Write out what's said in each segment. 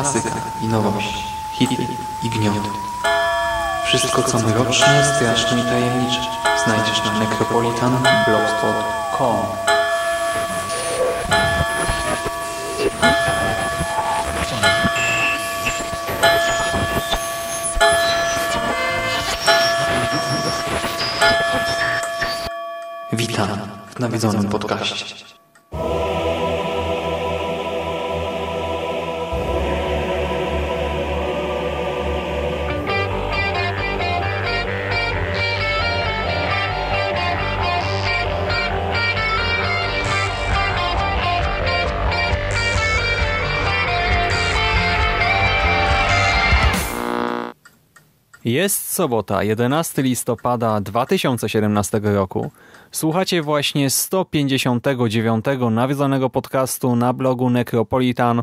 klasyka i nowość, hit i gnioty. Wszystko co mroczne, straszne i tajemnicze znajdziesz na necropolitanblogspot.com Witam w nawiedzonym podcaście. sobota, 11 listopada 2017 roku. Słuchacie właśnie 159 nawiedzonego podcastu na blogu Necropolitan.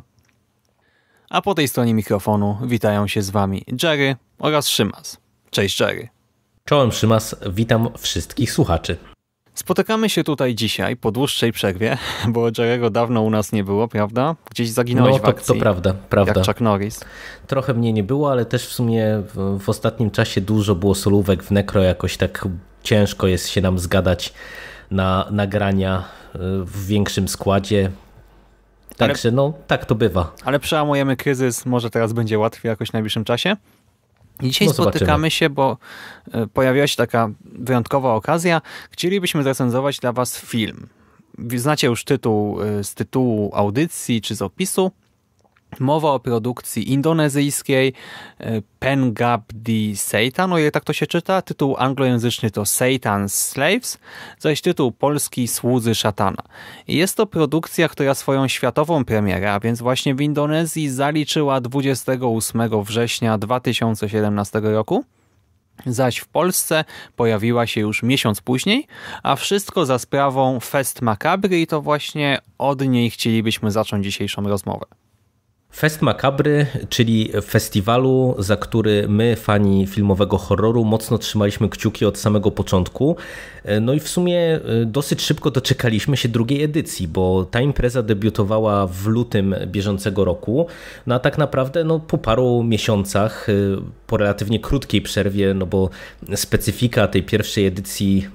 A po tej stronie mikrofonu witają się z wami Jerry oraz Szymas. Cześć Jerry. Czołem Szymas, witam wszystkich słuchaczy. Spotykamy się tutaj dzisiaj po dłuższej przerwie, bo Jerego dawno u nas nie było, prawda? Gdzieś zaginąłeś no, tak, to, w akcji, to prawda, prawda. Jak Chuck Norris. Trochę mnie nie było, ale też w sumie w, w ostatnim czasie dużo było solówek w Necro, jakoś tak ciężko jest się nam zgadać na nagrania e, w większym składzie. Także ale, no, tak to bywa. Ale przełamujemy kryzys, może teraz będzie łatwiej jakoś w najbliższym czasie? Dzisiaj no spotykamy się, bo e, pojawiła się taka wyjątkowa okazja. Chcielibyśmy zrecenzować dla Was film. Znacie już tytuł e, z tytułu audycji czy z opisu. Mowa o produkcji indonezyjskiej e, Pengabdi Satan, no ile tak to się czyta. Tytuł anglojęzyczny to Satan's Slaves, zaś tytuł polski Słudzy Szatana. Jest to produkcja, która swoją światową premierę, a więc właśnie w Indonezji zaliczyła 28 września 2017 roku zaś w Polsce pojawiła się już miesiąc później, a wszystko za sprawą Fest Macabry i to właśnie od niej chcielibyśmy zacząć dzisiejszą rozmowę. Fest Makabry, czyli festiwalu, za który my, fani filmowego horroru, mocno trzymaliśmy kciuki od samego początku. E, no i w sumie e, dosyć szybko doczekaliśmy się drugiej edycji, bo ta impreza debiutowała w lutym bieżącego roku. No a tak naprawdę no, po paru miesiącach, e, po relatywnie krótkiej przerwie, no bo specyfika tej pierwszej edycji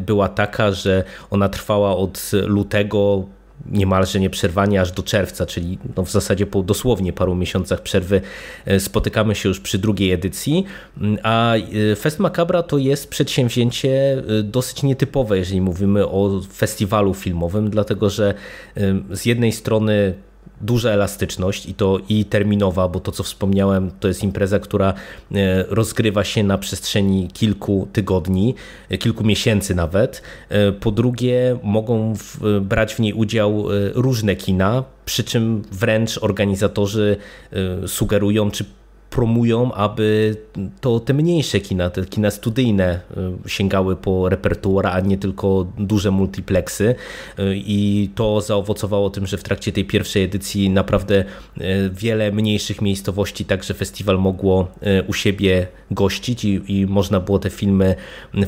była taka, że ona trwała od lutego niemalże nieprzerwanie aż do czerwca, czyli no w zasadzie po dosłownie paru miesiącach przerwy e, spotykamy się już przy drugiej edycji, mm, a e, Fest Macabra to jest przedsięwzięcie e, dosyć nietypowe, jeżeli mówimy o festiwalu filmowym, dlatego że z jednej strony duża elastyczność i to i terminowa, bo to co wspomniałem, to jest impreza, która e, rozgrywa się na przestrzeni kilku tygodni, e, kilku miesięcy nawet. E, po drugie, mogą w, brać w niej udział różne kina, przy czym wręcz organizatorzy sugerują czy promują, aby to te mniejsze kina, te kina studyjne y, sięgały po repertuar, a nie tylko duże multiplexy y, i to zaowocowało tym, że w trakcie tej pierwszej edycji naprawdę y, wiele mniejszych miejscowości także festiwal mogło u siebie gościć i, i można było te filmy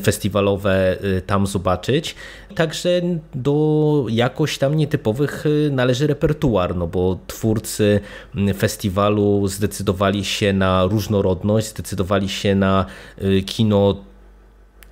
festiwalowe tam zobaczyć także do jakoś tam nietypowych y, należy repertuar, no bo twórcy mm, festiwalu zdecydowali się na różnorodność, zdecydowali się na y, kino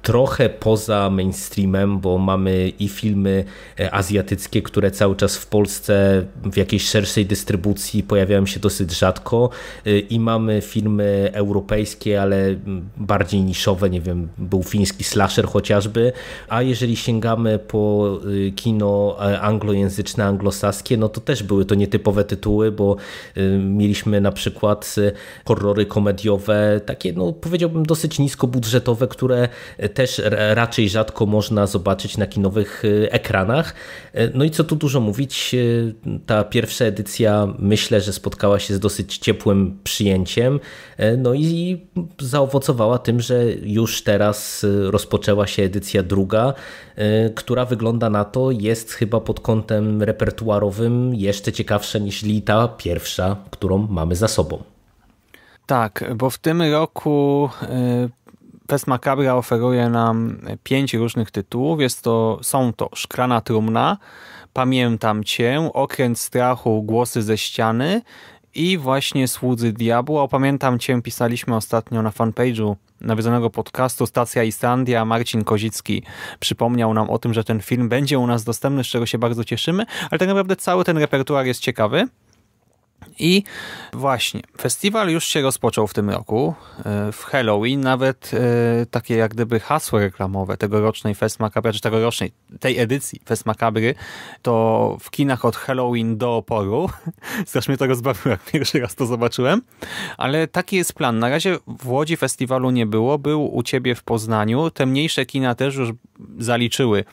trochę poza mainstreamem, bo mamy i filmy e, azjatyckie, które cały czas w Polsce w jakiejś szerszej dystrybucji pojawiają się dosyć rzadko e, i mamy filmy europejskie, ale mm, bardziej niszowe, nie wiem, był fiński slasher chociażby, a jeżeli sięgamy po y, kino e, anglojęzyczne, anglosaskie, no to też były to nietypowe tytuły, bo y, mieliśmy na przykład y, horrory komediowe, takie no powiedziałbym dosyć niskobudżetowe, które też raczej rzadko można zobaczyć na kinowych y, ekranach. E, no i co tu dużo mówić, y, ta pierwsza edycja myślę, że spotkała się z dosyć ciepłym przyjęciem, e, no i zaowocowała tym, że już teraz y, rozpoczęła się edycja druga, która wygląda na to, jest chyba pod kątem repertuarowym jeszcze ciekawsza niż ta pierwsza, którą mamy za sobą. Tak, bo w tym roku Pes Macabra oferuje nam e, pięć różnych tytułów. Jest to, są to Szklana Trumna, Pamiętam Cię, Okręt Strachu, Głosy ze Ściany i właśnie Słudzy Diabła. Pamiętam Cię pisaliśmy ostatnio na fanpage'u nawiedzonego podcastu Stacja Islandia. Marcin Kozicki przypomniał nam o tym, że ten film będzie u nas dostępny, z czego się bardzo cieszymy, ale tak naprawdę cały ten repertuar jest ciekawy. I właśnie, festiwal już się rozpoczął w tym roku. E, w Halloween nawet e, takie jak gdyby hasło reklamowe tegorocznej Fest Makabry, czy tegorocznej, tej edycji Fest Macabry, to w kinach od Halloween do oporu. Strasznie to rozbawiło, jak pierwszy raz to zobaczyłem. Ale taki jest plan. Na razie w Łodzi festiwalu nie było, był u Ciebie w Poznaniu. Te mniejsze kina też już zaliczyły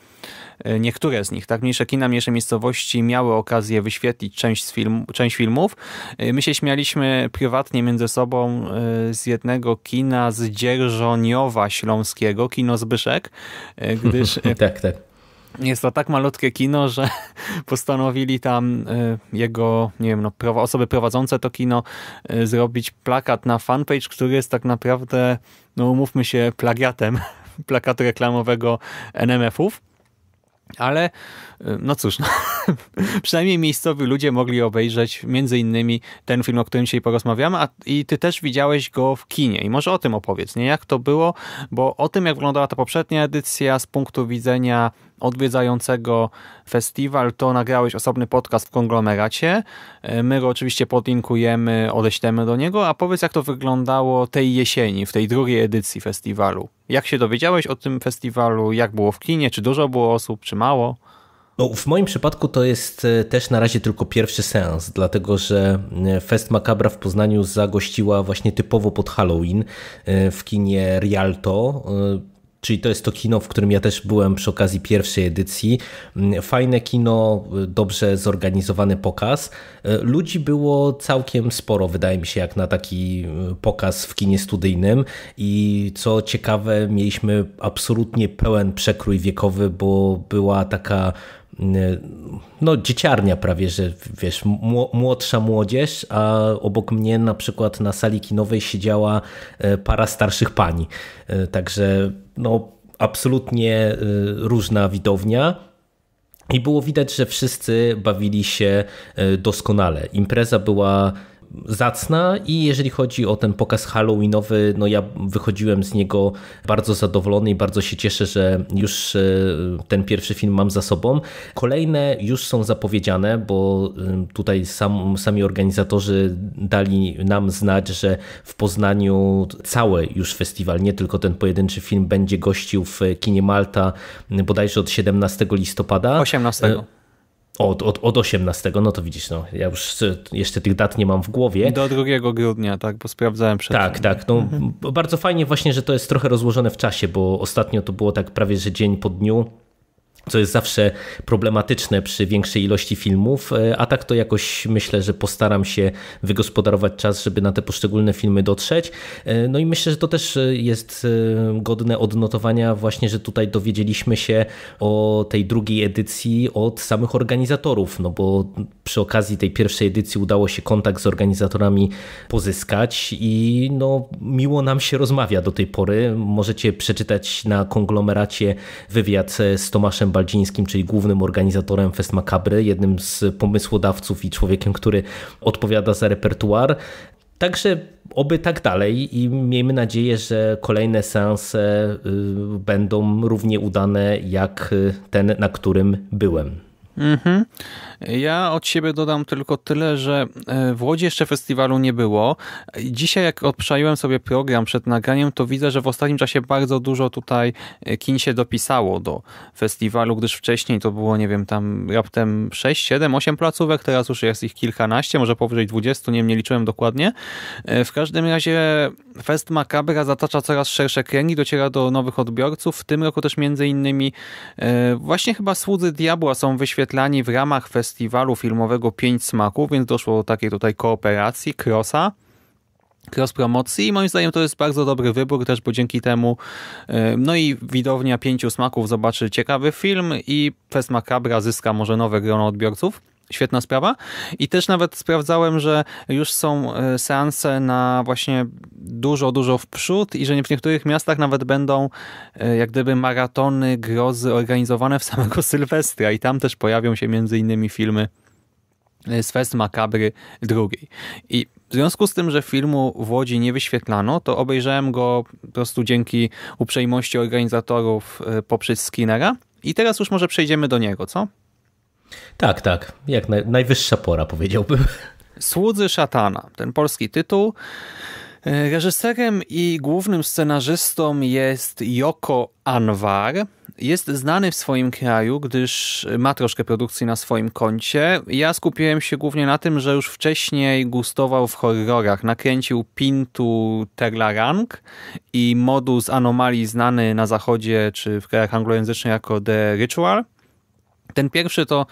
E, niektóre z nich. Tak? Mniejsze kina, mniejsze miejscowości miały okazję wyświetlić część, z film, część filmów. E, my się śmialiśmy prywatnie między sobą e, z jednego kina z Dzierżoniowa Śląskiego, kino Zbyszek, gdyż... tak, tak. Jest to tak malutkie kino, że postanowili tam jego, nie wiem, no, osoby prowadzące to kino zrobić plakat na fanpage, który jest tak naprawdę, no umówmy się, plagiatem plakatu reklamowego NMF-ów. Ale y, no cóż, no, przynajmniej miejscowi ludzie mogli obejrzeć między innymi ten film, o którym dzisiaj porozmawiamy, a i ty też widziałeś go w kinie i może o tym opowiedz, nie? Jak to było? Bo o tym, jak wyglądała ta poprzednia edycja z punktu widzenia odwiedzającego festiwal, to nagrałeś osobny podcast w konglomeracie. E, my go oczywiście podlinkujemy, odeślemy do niego, a powiedz jak to wyglądało tej jesieni, w tej drugiej edycji festiwalu. Jak się dowiedziałeś o tym festiwalu, jak było w kinie, czy dużo było osób, czy mało? No, w moim przypadku to jest e, też na razie tylko pierwszy seans, dlatego że e, Fest Macabra w Poznaniu zagościła właśnie typowo pod Halloween w kinie Rialto. Czyli to jest to kino, w którym ja też byłem przy okazji pierwszej edycji. Mm, fajne kino, y, dobrze zorganizowany pokaz. Y, ludzi było całkiem sporo, wydaje mi się, jak na taki y, pokaz w kinie studyjnym. I co ciekawe, mieliśmy absolutnie pełen przekrój wiekowy, bo była taka no dzieciarnia prawie, że wiesz, młodsza młodzież, a obok mnie na przykład na sali kinowej siedziała e, para starszych pani. E, także no absolutnie e, różna widownia. I było widać, że wszyscy bawili się doskonale. Impreza była zacna i jeżeli chodzi o ten pokaz halloweenowy, no ja wychodziłem z niego bardzo zadowolony i bardzo się cieszę, że już e, ten pierwszy film mam za sobą. Kolejne już są zapowiedziane, bo tutaj sam, sami organizatorzy dali nam znać, że w Poznaniu cały już festiwal, nie tylko ten pojedynczy film, będzie gościł w kinie Malta bodajże od 17 listopada. 18. Od, od, od 18, no to widzisz, no, ja już jeszcze tych dat nie mam w głowie. Do 2 grudnia, tak, bo sprawdzałem przed Tak, tym. tak, no mhm. bardzo fajnie właśnie, że to jest trochę rozłożone w czasie, bo ostatnio to było tak prawie, że dzień po dniu, co jest zawsze problematyczne przy większej ilości filmów, e, a tak to jakoś myślę, że postaram się wygospodarować czas, żeby na te poszczególne filmy dotrzeć. E, no i myślę, że to też e, jest godne odnotowania właśnie, że tutaj dowiedzieliśmy się o tej drugiej edycji od samych organizatorów, no bo przy okazji tej pierwszej edycji udało się kontakt z organizatorami pozyskać i no miło nam się rozmawia do tej pory. Możecie przeczytać na konglomeracie wywiad z Tomaszem Baldzińskim, czyli głównym organizatorem Fest Makabry, jednym z pomysłodawców i człowiekiem, który odpowiada za repertuar. Także oby tak dalej i miejmy nadzieję, że kolejne seanse y, będą równie udane jak y, ten, na którym byłem. Mhm. Mm ja od siebie dodam tylko tyle, że e, w Łodzi jeszcze festiwalu nie było. Dzisiaj jak odprzaiłem sobie program przed nagraniem, to widzę, że w ostatnim czasie bardzo dużo tutaj e, kin się dopisało do festiwalu, gdyż wcześniej to było, nie wiem, tam raptem 6, 7, 8 placówek, teraz już jest ich kilkanaście, może powyżej 20, nie, nie liczyłem dokładnie. E, w każdym razie Fest Makabra zatacza coraz szersze kręgi, dociera do nowych odbiorców. W tym roku też między innymi właśnie chyba Słudzy Diabła są wyświetlani w ramach festiwalu festiwalu filmowego Pięć Smaków, więc doszło do takiej tutaj kooperacji, krosa cross promocji i moim zdaniem to jest bardzo dobry wybór też, bo dzięki temu e, no i widownia Pięciu Smaków zobaczy ciekawy film i Fest Macabra zyska może nowe grono odbiorców. Świetna sprawa. I też nawet sprawdzałem, że już są e, seanse na właśnie dużo, dużo w przód i że w niektórych miastach nawet będą e, jak gdyby maratony grozy organizowane w samego Sylwestra i tam też pojawią się między innymi filmy e, z Fest Makabry drugiej. I w związku z tym, że filmu w Łodzi nie wyświetlano, to obejrzałem go po prostu dzięki uprzejmości organizatorów poprzez Skinnera i teraz już może przejdziemy do niego, co? Tak, tak. Jak naj, najwyższa pora, powiedziałbym. Słudzy szatana, ten polski tytuł. E, reżyserem i głównym scenarzystą jest Joko Anwar. Jest znany w swoim kraju, gdyż ma troszkę produkcji na swoim koncie. Ja skupiłem się głównie na tym, że już wcześniej gustował w horrorach. Nakręcił Pintu Terlarang i modus anomalii znany na zachodzie czy w krajach anglojęzycznych jako The Ritual – ten pierwszy to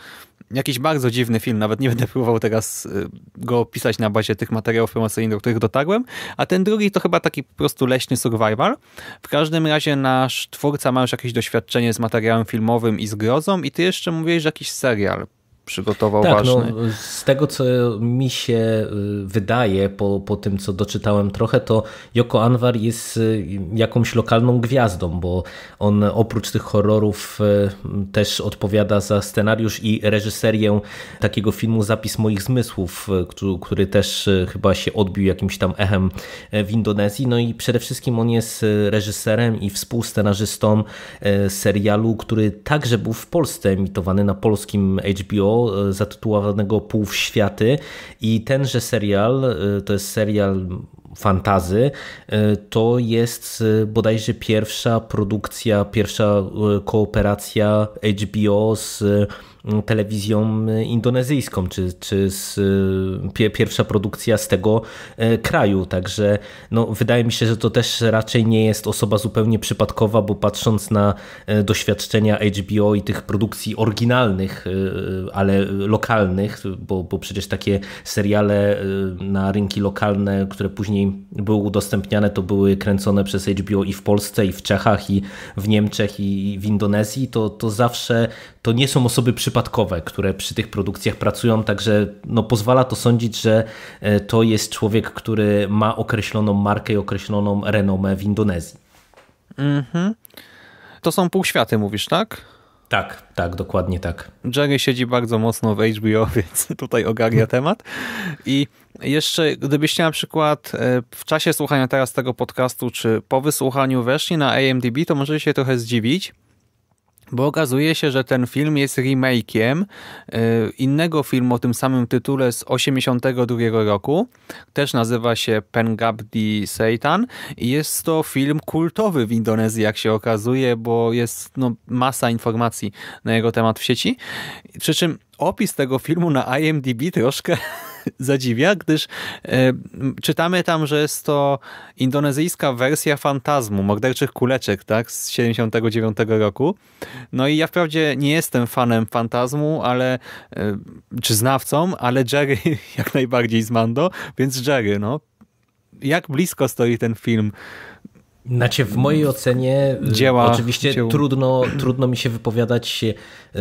jakiś bardzo dziwny film, nawet nie będę próbował teraz y, go opisać na bazie tych materiałów promocyjnych, do których dotarłem, a ten drugi to chyba taki po prostu leśny survival. W każdym razie nasz twórca ma już jakieś doświadczenie z materiałem filmowym i z grozą i ty jeszcze mówiłeś, że jakiś serial przygotował tak, no, ważny. No, z tego, co mi się y, wydaje, po, po tym, co doczytałem trochę, to Joko Anwar jest y, jakąś lokalną gwiazdą, bo on oprócz tych horrorów y, też odpowiada za scenariusz i reżyserię takiego filmu Zapis moich zmysłów, który, który też chyba się odbił jakimś tam echem w Indonezji. No i przede wszystkim on jest reżyserem i współscenarzystą serialu, który także był w Polsce emitowany na polskim HBO E, zatytułowanego zatytułowanego Światy i tenże serial, e, to jest serial fantazy, e, to jest bodajże pierwsza produkcja, pierwsza kooperacja HBO z Mm, telewizją y, indonezyjską, czy, czy z, y, pierwsza produkcja z tego y, kraju. Także no, wydaje mi się, że to też raczej nie jest osoba zupełnie przypadkowa, bo patrząc na doświadczenia HBO i tych produkcji oryginalnych, ale lokalnych, bo, bo przecież takie seriale na rynki lokalne, które później były udostępniane, to były kręcone przez HBO i w Polsce, i w Czechach, i w Niemczech, i w Indonezji, to, to zawsze to nie są osoby przypadkowe, przypadkowe, które przy tych produkcjach pracują, także no, pozwala to sądzić, że e, to jest człowiek, który ma określoną markę i określoną renomę w Indonezji. Mhm. To są półświaty, mówisz, tak? Tak, tak, dokładnie tak. Jerry siedzi bardzo mocno w HBO, więc tutaj ogarnia temat. I jeszcze, gdybyście na przykład e, w czasie słuchania teraz tego podcastu, czy po wysłuchaniu weszli na AMDB, to możecie się trochę zdziwić, bo okazuje się, że ten film jest remakiem y, innego filmu o tym samym tytule z 1982 roku. Też nazywa się Pengabdi Seitan. I jest to film kultowy w Indonezji, jak się okazuje, bo jest no, masa informacji na jego temat w sieci. Przy czym opis tego filmu na IMDb troszkę zadziwia, gdyż e, czytamy tam, że jest to indonezyjska wersja fantazmu, morderczych kuleczek, tak, z 79 roku. No i ja wprawdzie nie jestem fanem fantazmu, ale e, czy znawcą, ale Jerry jak najbardziej z Mando, więc Jerry, no. Jak blisko stoi ten film znaczy, w mojej mm. ocenie y, dzieła, oczywiście dzieł. trudno, trudno mi się wypowiadać y,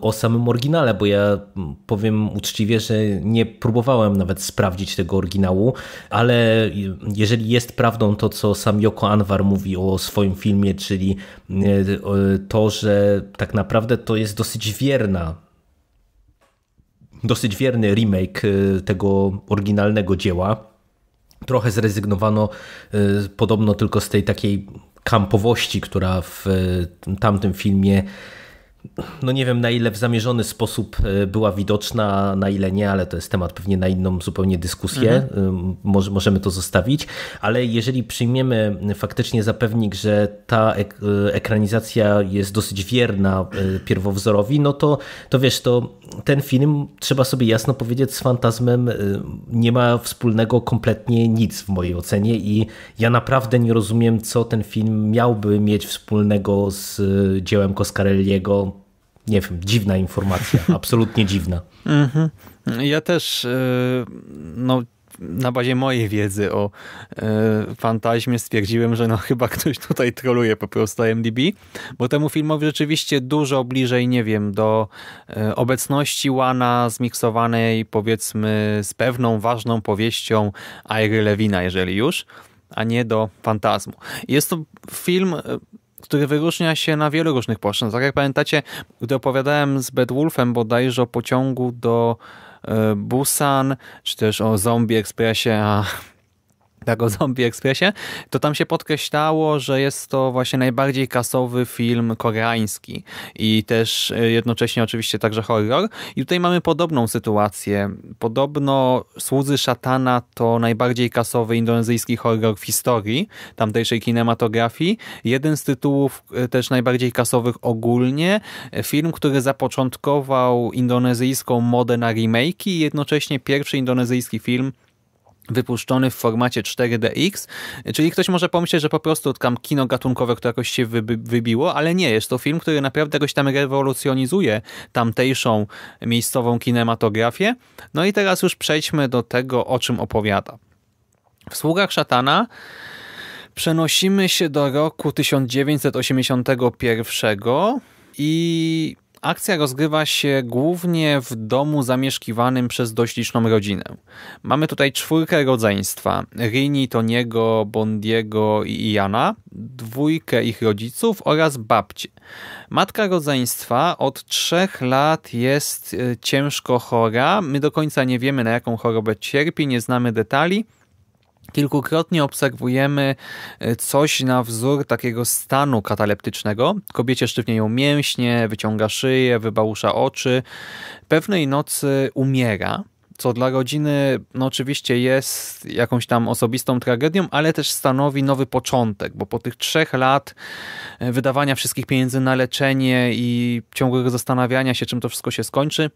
o samym oryginale, bo ja mm, powiem uczciwie, że nie próbowałem nawet sprawdzić tego oryginału, ale jeżeli jest prawdą to, co sam Joko Anwar mówi o swoim filmie, czyli y, to, że tak naprawdę to jest dosyć wierna dosyć wierny remake tego oryginalnego dzieła Trochę zrezygnowano y, podobno tylko z tej takiej kampowości, która w y, tamtym filmie no nie wiem na ile w zamierzony sposób e, była widoczna, na ile nie, ale to jest temat pewnie na inną zupełnie dyskusję. Mhm. E, możemy to zostawić, ale jeżeli przyjmiemy faktycznie zapewnik, że ta ek e, ekranizacja jest dosyć wierna pierwowzorowi, no to, to wiesz, to ten film, trzeba sobie jasno powiedzieć, z fantazmem nie ma wspólnego kompletnie nic w mojej ocenie i ja naprawdę nie rozumiem, co ten film miałby mieć wspólnego z dziełem Coscarelliego nie wiem, dziwna informacja, absolutnie dziwna. Mhm. Ja też e, no, na bazie mojej wiedzy o e, fantazmie stwierdziłem, że no chyba ktoś tutaj troluje po prostu MDB, bo temu filmowi rzeczywiście dużo bliżej, nie wiem, do e, obecności Łana zmiksowanej powiedzmy z pewną ważną powieścią Airy Lewina, jeżeli już, a nie do fantazmu. Jest to film który wyróżnia się na wielu różnych płaszczyzn. Tak jak pamiętacie, gdy opowiadałem z Bedwulfem bodajże o pociągu do e, Busan, czy też o Zombie Expressie, a tego Zombie Expressie, to tam się podkreślało, że jest to właśnie najbardziej kasowy film koreański i też e, jednocześnie oczywiście także horror. I tutaj mamy podobną sytuację. Podobno Słudzy Szatana to najbardziej kasowy indonezyjski horror w historii tamtejszej kinematografii. Jeden z tytułów e, też najbardziej kasowych ogólnie. E, film, który zapoczątkował indonezyjską modę na remake i jednocześnie pierwszy indonezyjski film, wypuszczony w formacie 4DX, czyli ktoś może pomyśleć, że po prostu tam kino gatunkowe, które jakoś się wybiło, ale nie, jest to film, który naprawdę jakoś tam rewolucjonizuje tamtejszą miejscową kinematografię. No i teraz już przejdźmy do tego, o czym opowiada. W Sługach Szatana przenosimy się do roku 1981 i Akcja rozgrywa się głównie w domu zamieszkiwanym przez dość liczną rodzinę. Mamy tutaj czwórkę rodzeństwa: Rini, Toniego, Bondiego i Iana, dwójkę ich rodziców oraz babcie. Matka rodzeństwa od trzech lat jest e, ciężko chora. My do końca nie wiemy, na jaką chorobę cierpi, nie znamy detali. Kilkukrotnie obserwujemy e, coś na wzór takiego stanu kataleptycznego. Kobiecie sztywnieją mięśnie, wyciąga szyję, wybałusza oczy. Pewnej nocy umiera, co dla rodziny no oczywiście jest jakąś tam osobistą tragedią, ale też stanowi nowy początek, bo po tych trzech lat e, wydawania wszystkich pieniędzy na leczenie i ciągłego zastanawiania się, czym to wszystko się skończy,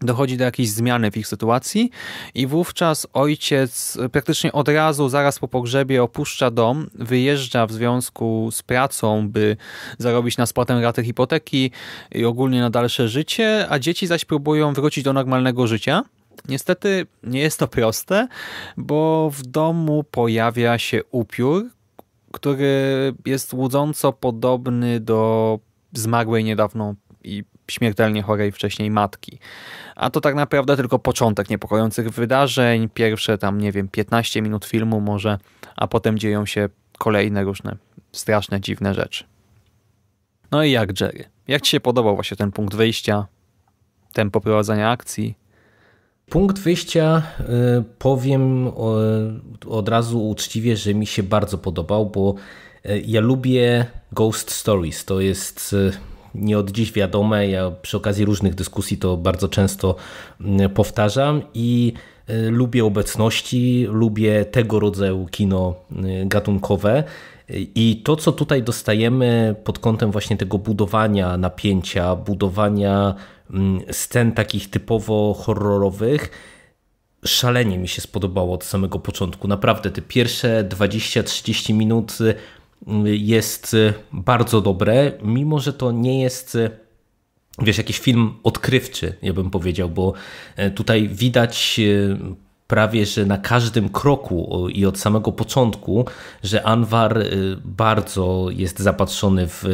dochodzi do jakiejś zmiany w ich sytuacji i wówczas ojciec praktycznie od razu, zaraz po pogrzebie opuszcza dom, wyjeżdża w związku z pracą, by zarobić na spłatę raty hipoteki i ogólnie na dalsze życie, a dzieci zaś próbują wrócić do normalnego życia. Niestety nie jest to proste, bo w domu pojawia się upiór, który jest łudząco podobny do zmarłej niedawno śmiertelnie chorej wcześniej matki. A to tak naprawdę tylko początek niepokojących wydarzeń, pierwsze tam, nie wiem, 15 minut filmu może, a potem dzieją się kolejne różne straszne, dziwne rzeczy. No i jak Jerry? Jak ci się podobał właśnie ten punkt wyjścia, tempo prowadzenia akcji? Punkt wyjścia y, powiem od razu uczciwie, że mi się bardzo podobał, bo y, ja lubię Ghost Stories. To jest y, nie od dziś wiadome. Ja przy okazji różnych dyskusji to bardzo często mm, powtarzam i e, lubię obecności, lubię tego rodzaju kino e, gatunkowe. I to, co tutaj dostajemy pod kątem właśnie tego budowania napięcia, budowania mm, scen takich typowo horrorowych, szalenie mi się spodobało od samego początku. Naprawdę te pierwsze 20-30 minut jest y, bardzo dobre, mimo że to nie jest y, wiesz, jakiś film odkrywczy, ja bym powiedział, bo y, tutaj widać prawie, że na każdym kroku i od samego początku, że Anwar bardzo jest zapatrzony w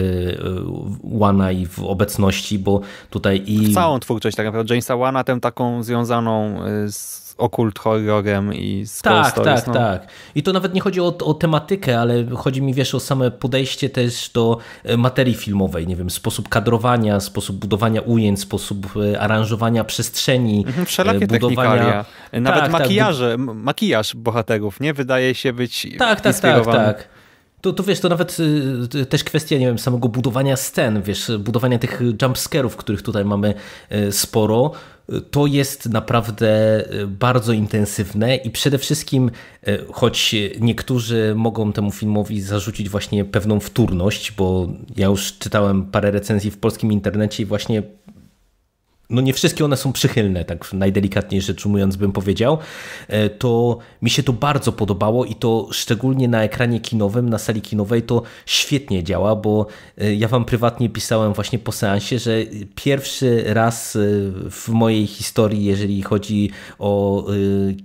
Wana i w obecności, bo tutaj i... W całą twórczość tak naprawdę, Jamesa Wana, tę taką związaną z okult horrorem i z Tak, stories, tak, no. tak. I to nawet nie chodzi o, o tematykę, ale chodzi mi wiesz o same podejście też do e, materii filmowej, nie wiem, sposób kadrowania, sposób budowania ujęć, sposób e, aranżowania przestrzeni, mhm, e, Wszelakie budowania... Nawet tak, tak makijaże, tak. makijaż bohaterów, nie? Wydaje się być tak, tak, tak, tak. To, to wiesz, to nawet też kwestia, nie wiem, samego budowania scen, wiesz, budowania tych jumpscarów, których tutaj mamy sporo to jest naprawdę y, bardzo intensywne i przede wszystkim, y, choć niektórzy mogą temu filmowi zarzucić właśnie pewną wtórność, bo ja już czytałem parę recenzji w polskim internecie i właśnie no nie wszystkie one są przychylne, tak najdelikatniej rzecz ujmując bym powiedział, e, to mi się to bardzo podobało i to szczególnie na ekranie kinowym, na sali kinowej to świetnie działa, bo e, ja wam prywatnie pisałem właśnie po seansie, że pierwszy raz e, w mojej historii, jeżeli chodzi o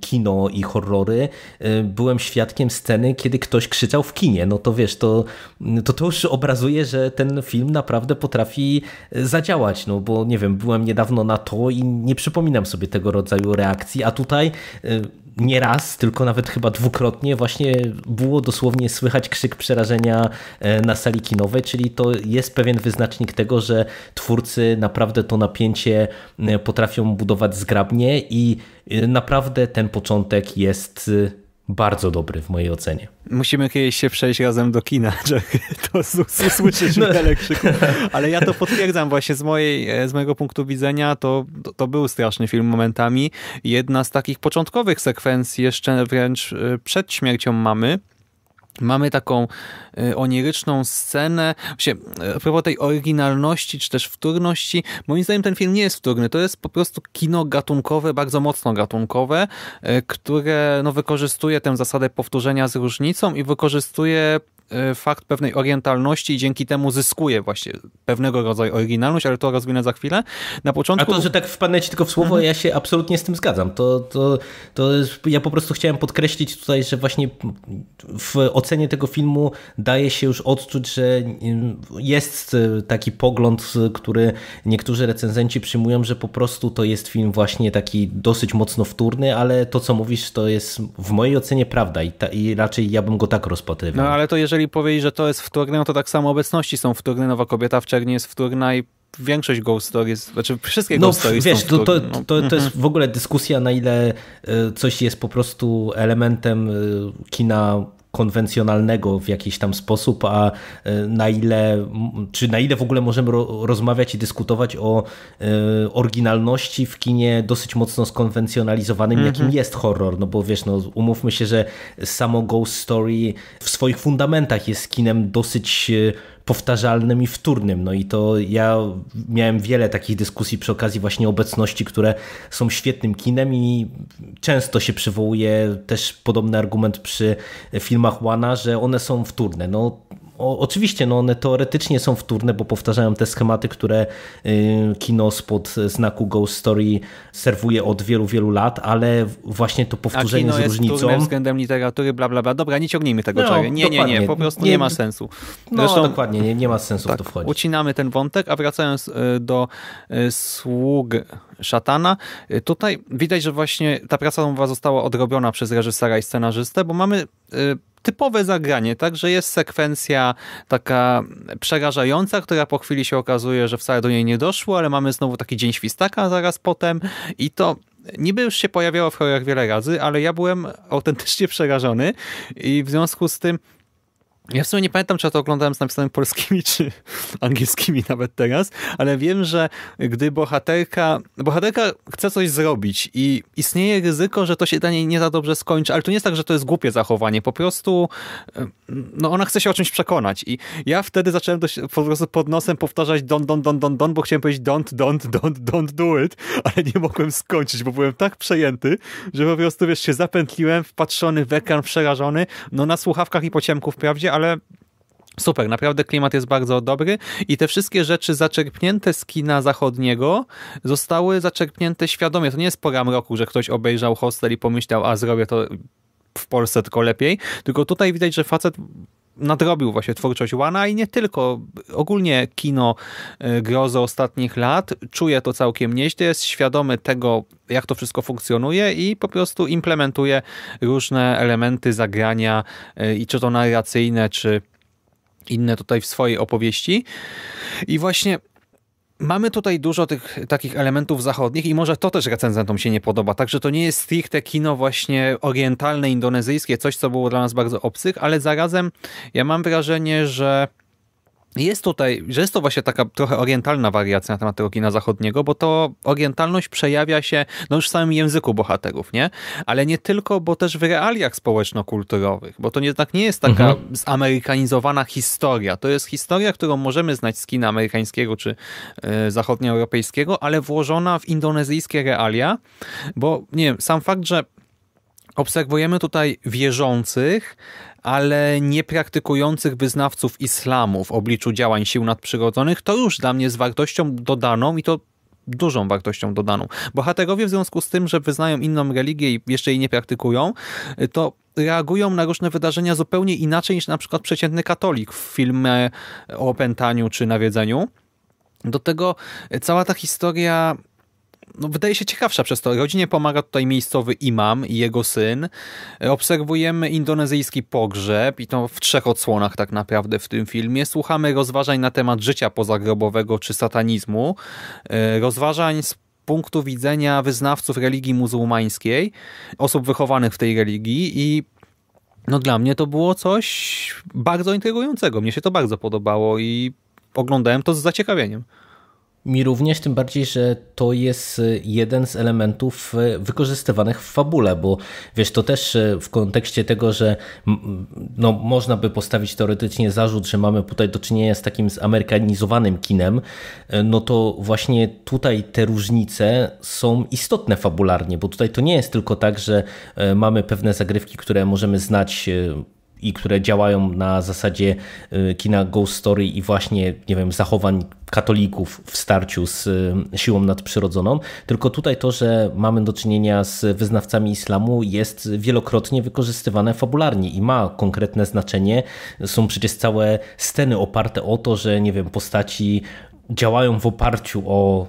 kino i horrory, byłem świadkiem sceny, kiedy ktoś krzyczał w kinie. No to wiesz, to to, to już obrazuje, że ten film naprawdę potrafi zadziałać, no bo nie wiem, byłem niedawno dawno na to i nie przypominam sobie tego rodzaju reakcji, a tutaj y, nie raz, tylko nawet chyba dwukrotnie właśnie było dosłownie słychać krzyk przerażenia e, na sali kinowej, czyli to jest pewien wyznacznik tego, że twórcy naprawdę to napięcie e, potrafią budować zgrabnie i e, naprawdę ten początek jest bardzo dobry w mojej ocenie. Musimy kiedyś się przejść razem do kina, że to usłyszysz no. wiele krzyków. Ale ja to potwierdzam właśnie z, mojej, e, z mojego punktu widzenia, to, to, to, był straszny film momentami. Jedna z takich początkowych sekwencji jeszcze wręcz e, przed śmiercią mamy, Mamy taką y, oniryczną scenę. Właśnie, y, a propos tej oryginalności, czy też wtórności, moim zdaniem ten film nie jest wtórny. To jest po prostu kino gatunkowe, bardzo mocno gatunkowe, y, które no, wykorzystuje tę zasadę powtórzenia z różnicą i wykorzystuje Y, fakt pewnej orientalności i dzięki temu zyskuje właśnie pewnego rodzaju oryginalność, ale to rozwinę za chwilę. Na początku... A to, że tak wpadnę ci tylko w słowo, mhm. ja się absolutnie z tym zgadzam. To, to, to ja po prostu chciałem podkreślić tutaj, że właśnie w ocenie tego filmu daje się już odczuć, że y, jest y, taki pogląd, który niektórzy recenzenci przyjmują, że po prostu to jest film właśnie taki dosyć mocno wtórny, ale to, co mówisz, to jest w mojej ocenie prawda i, ta, i raczej ja bym go tak rozpatrywał. No ale to jeżeli jeżeli powiedzieć, że to jest wtórne, no to tak samo obecności są wtórne. Nowa kobieta w czerni jest wtórna i większość ghost stories, znaczy wszystkie no, ghost stories wiesz, to, to, no. to, to jest mhm. w ogóle dyskusja, na ile e, coś jest po prostu elementem e, kina konwencjonalnego w jakiś tam sposób, a e, na ile, czy na ile w ogóle możemy rozmawiać i dyskutować o e, oryginalności w kinie dosyć mocno skonwencjonalizowanym, mm -hmm. jakim jest horror, no bo wiesz, no, umówmy się, że samo Ghost Story w swoich fundamentach jest kinem dosyć e, powtarzalnym i wtórnym. No i to ja miałem wiele takich dyskusji przy okazji właśnie obecności, które są świetnym kinem i często się przywołuje też podobny argument przy filmach Wana, że one są wtórne. No o, oczywiście no one teoretycznie są wtórne, bo powtarzają te schematy, które y, kino spod znaku Ghost Story serwuje od wielu, wielu lat, ale właśnie to powtórzenie A kino z różnicą. Jest względem literatury, bla, bla, bla. Dobra, nie ciągnijmy tego no, Nie, nie, nie, po prostu nie, nie ma sensu. No, Zresztą, no dokładnie, nie, nie ma sensu tak, w to wchodzić. Ucinamy ten wątek, a wracając y, do y, sług szatana, tutaj widać, że właśnie ta praca została odrobiona przez reżysera i scenarzystę, bo mamy typowe zagranie, także jest sekwencja taka przerażająca, która po chwili się okazuje, że wcale do niej nie doszło, ale mamy znowu taki dzień świstaka zaraz potem i to niby już się pojawiało w horrorach wiele razy, ale ja byłem autentycznie przerażony i w związku z tym ja w sumie nie pamiętam, czy ja to oglądałem z napisami polskimi, czy angielskimi nawet teraz, ale wiem, że gdy bohaterka, bohaterka chce coś zrobić i istnieje ryzyko, że to się dla niej nie za dobrze skończy, ale to nie jest tak, że to jest głupie zachowanie, po prostu no ona chce się o czymś przekonać i ja wtedy zacząłem dość, po prostu pod nosem powtarzać don, don, don, don, don, bo chciałem powiedzieć don't, don't, don't, don't do it, ale nie mogłem skończyć, bo byłem tak przejęty, że po prostu, wiesz, się zapętliłem, wpatrzony w ekran, przerażony, no na słuchawkach i po ciemku wprawdzie, ale ale Super, naprawdę klimat jest bardzo dobry i te wszystkie rzeczy zaczerpnięte z kina zachodniego zostały zaczerpnięte świadomie. To nie jest pora mroku, że ktoś obejrzał Hostel i pomyślał, a zrobię to w Polsce tylko lepiej, tylko tutaj widać, że facet nadrobił właśnie twórczość Łana i nie tylko. Ogólnie kino e, grozy ostatnich lat czuje to całkiem nieźle, jest świadomy tego, jak to wszystko funkcjonuje i po prostu implementuje różne elementy zagrania e, i czy to narracyjne, czy inne tutaj w swojej opowieści. I właśnie Mamy tutaj dużo tych takich elementów zachodnich i może to też recenzentom się nie podoba. Także to nie jest stricte kino właśnie orientalne, indonezyjskie, coś co było dla nas bardzo obcych, ale zarazem ja mam wrażenie, że jest tutaj, że jest to właśnie taka trochę orientalna wariacja na temat tego kina zachodniego, bo to orientalność przejawia się no już w samym języku bohaterów, nie? Ale nie tylko, bo też w realiach społeczno-kulturowych, bo to jednak nie jest taka mhm. zamerykanizowana historia. To jest historia, którą możemy znać z kina amerykańskiego czy y, zachodnioeuropejskiego, ale włożona w indonezyjskie realia, bo nie wiem, sam fakt, że obserwujemy tutaj wierzących, ale niepraktykujących wyznawców islamu w obliczu działań sił nadprzyrodzonych, to już dla mnie z wartością dodaną i to dużą wartością dodaną. Bohaterowie w związku z tym, że wyznają inną religię i jeszcze jej nie praktykują, to reagują na różne wydarzenia zupełnie inaczej niż na przykład przeciętny katolik w filmie o opętaniu czy nawiedzeniu. Do tego cała ta historia no, wydaje się ciekawsza przez to. Rodzinie pomaga tutaj miejscowy imam i jego syn. Obserwujemy indonezyjski pogrzeb i to w trzech odsłonach tak naprawdę w tym filmie. Słuchamy rozważań na temat życia pozagrobowego czy satanizmu. E, rozważań z punktu widzenia wyznawców religii muzułmańskiej, osób wychowanych w tej religii i no dla mnie to było coś bardzo intrygującego. Mnie się to bardzo podobało i oglądałem to z zaciekawieniem. Mi również, tym bardziej, że to jest y, jeden z elementów y, wykorzystywanych w fabule, bo wiesz, to też y, w kontekście tego, że no, można by postawić teoretycznie zarzut, że mamy tutaj do czynienia z takim zamerykanizowanym kinem, no to właśnie tutaj te różnice są istotne fabularnie, bo tutaj to nie jest tylko tak, że mamy pewne zagrywki, które możemy znać i które działają na zasadzie y, kina Ghost Story i właśnie, nie wiem, zachowań katolików w starciu z y, siłą nadprzyrodzoną, tylko tutaj to, że mamy do czynienia z wyznawcami islamu jest wielokrotnie wykorzystywane fabularnie i ma konkretne znaczenie. Są przecież całe sceny oparte o to, że nie wiem, postaci działają w oparciu o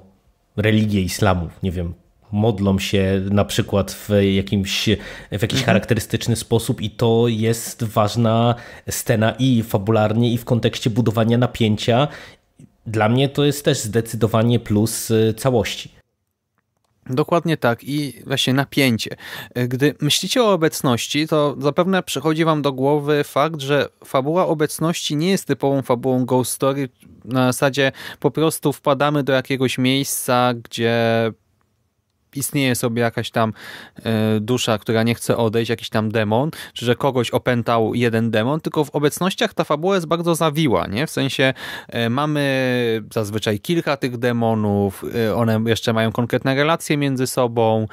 religię islamu, nie wiem, modlą się na przykład w, jakimś, w jakiś mhm. charakterystyczny sposób i to jest ważna scena i fabularnie i w kontekście budowania napięcia. Dla mnie to jest też zdecydowanie plus y, całości. Dokładnie tak i właśnie napięcie. Y, gdy myślicie o obecności, to zapewne przychodzi wam do głowy fakt, że fabuła obecności nie jest typową fabułą ghost story. Na zasadzie po prostu wpadamy do jakiegoś miejsca, gdzie istnieje sobie jakaś tam e, dusza, która nie chce odejść, jakiś tam demon, czy że kogoś opętał jeden demon, tylko w obecnościach ta fabuła jest bardzo zawiła, nie? W sensie e, mamy zazwyczaj kilka tych demonów, e, one jeszcze mają konkretne relacje między sobą,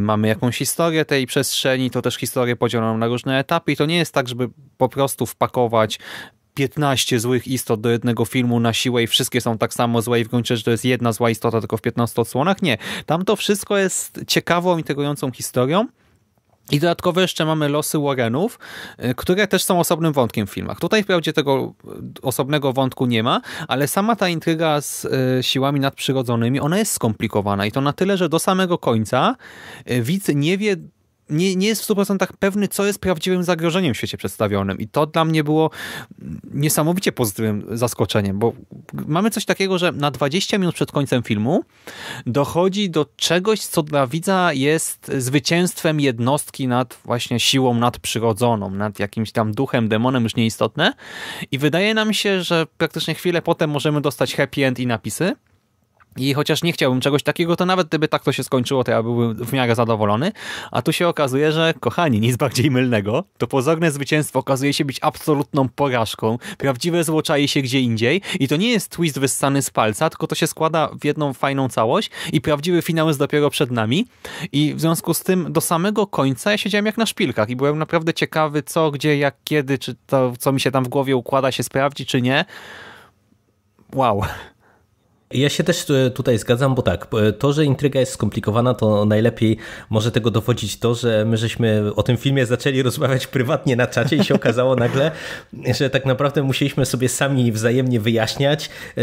mamy jakąś historię tej przestrzeni, to też historię podzieloną na różne etapy i to nie jest tak, żeby po prostu wpakować 15 złych istot do jednego filmu na siłę i wszystkie są tak samo złe i w gruncie rzeczy to jest jedna zła istota tylko w 15 odsłonach. Nie. Tam to wszystko jest ciekawą, integrującą historią. I dodatkowo jeszcze mamy losy Warrenów, y, które też są osobnym wątkiem w filmach. Tutaj wprawdzie tego y, osobnego wątku nie ma, ale sama ta intryga z y, siłami nadprzyrodzonymi, ona jest skomplikowana i to na tyle, że do samego końca widz nie wie nie, nie jest w 100% pewny, co jest prawdziwym zagrożeniem w świecie przedstawionym. I to dla mnie było niesamowicie pozytywnym zaskoczeniem, bo mamy coś takiego, że na 20 minut przed końcem filmu dochodzi do czegoś, co dla widza jest zwycięstwem jednostki nad właśnie siłą nadprzyrodzoną, nad jakimś tam duchem, demonem, już nieistotne. I wydaje nam się, że praktycznie chwilę potem możemy dostać happy end i napisy, i chociaż nie chciałbym czegoś takiego, to nawet gdyby tak to się skończyło, to ja byłbym w miarę zadowolony. A tu się okazuje, że kochani, nic bardziej mylnego, to pozorne zwycięstwo okazuje się być absolutną porażką. Prawdziwe zło czai się gdzie indziej i to nie jest twist wyssany z palca, tylko to się składa w jedną fajną całość i prawdziwy finał jest dopiero przed nami. I w związku z tym do samego końca ja siedziałem jak na szpilkach i byłem naprawdę ciekawy co, gdzie, jak, kiedy, czy to, co mi się tam w głowie układa się sprawdzi, czy nie. Wow. Ja się też tutaj zgadzam, bo tak, to, że intryga jest skomplikowana, to najlepiej może tego dowodzić to, że my żeśmy o tym filmie zaczęli rozmawiać prywatnie na czacie i się okazało nagle, że tak naprawdę musieliśmy sobie sami wzajemnie wyjaśniać e,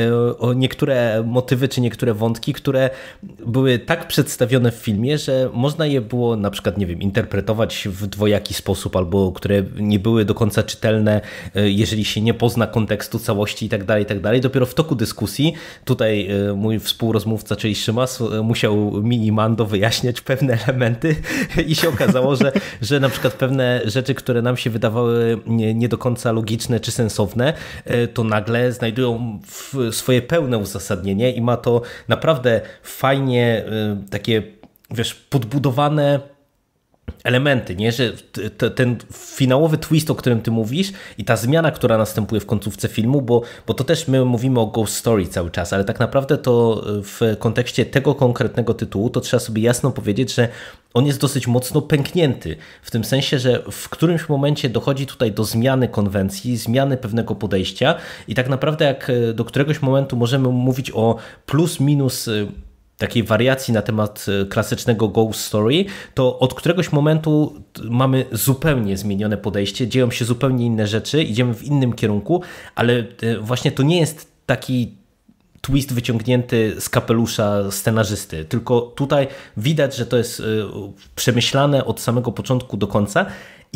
niektóre motywy czy niektóre wątki, które były tak przedstawione w filmie, że można je było na przykład, nie wiem, interpretować w dwojaki sposób albo które nie były do końca czytelne, e, jeżeli się nie pozna kontekstu całości i tak dalej, i tak dalej. Dopiero w toku dyskusji tutaj tutaj e, mój współrozmówca, czyli Szymas, e, musiał minimando wyjaśniać pewne elementy i się okazało, że, że na przykład pewne rzeczy, które nam się wydawały nie, nie do końca logiczne czy sensowne, e, to nagle znajdują swoje pełne uzasadnienie i ma to naprawdę fajnie takie, wiesz, podbudowane elementy, nie? że ten finałowy twist, o którym ty mówisz i ta zmiana, która następuje w końcówce filmu, bo, bo to też my mówimy o ghost story cały czas, ale tak naprawdę to e, w kontekście tego konkretnego tytułu to trzeba sobie jasno powiedzieć, że on jest dosyć mocno pęknięty, w tym sensie, że w którymś momencie dochodzi tutaj do zmiany konwencji, zmiany pewnego podejścia i tak naprawdę jak e, do któregoś momentu możemy mówić o plus minus e, takiej wariacji na temat e, klasycznego Ghost Story, to od któregoś momentu mamy zupełnie zmienione podejście, dzieją się zupełnie inne rzeczy, idziemy w innym kierunku, ale e, właśnie to nie jest taki twist wyciągnięty z kapelusza scenarzysty, tylko tutaj widać, że to jest e, przemyślane od samego początku do końca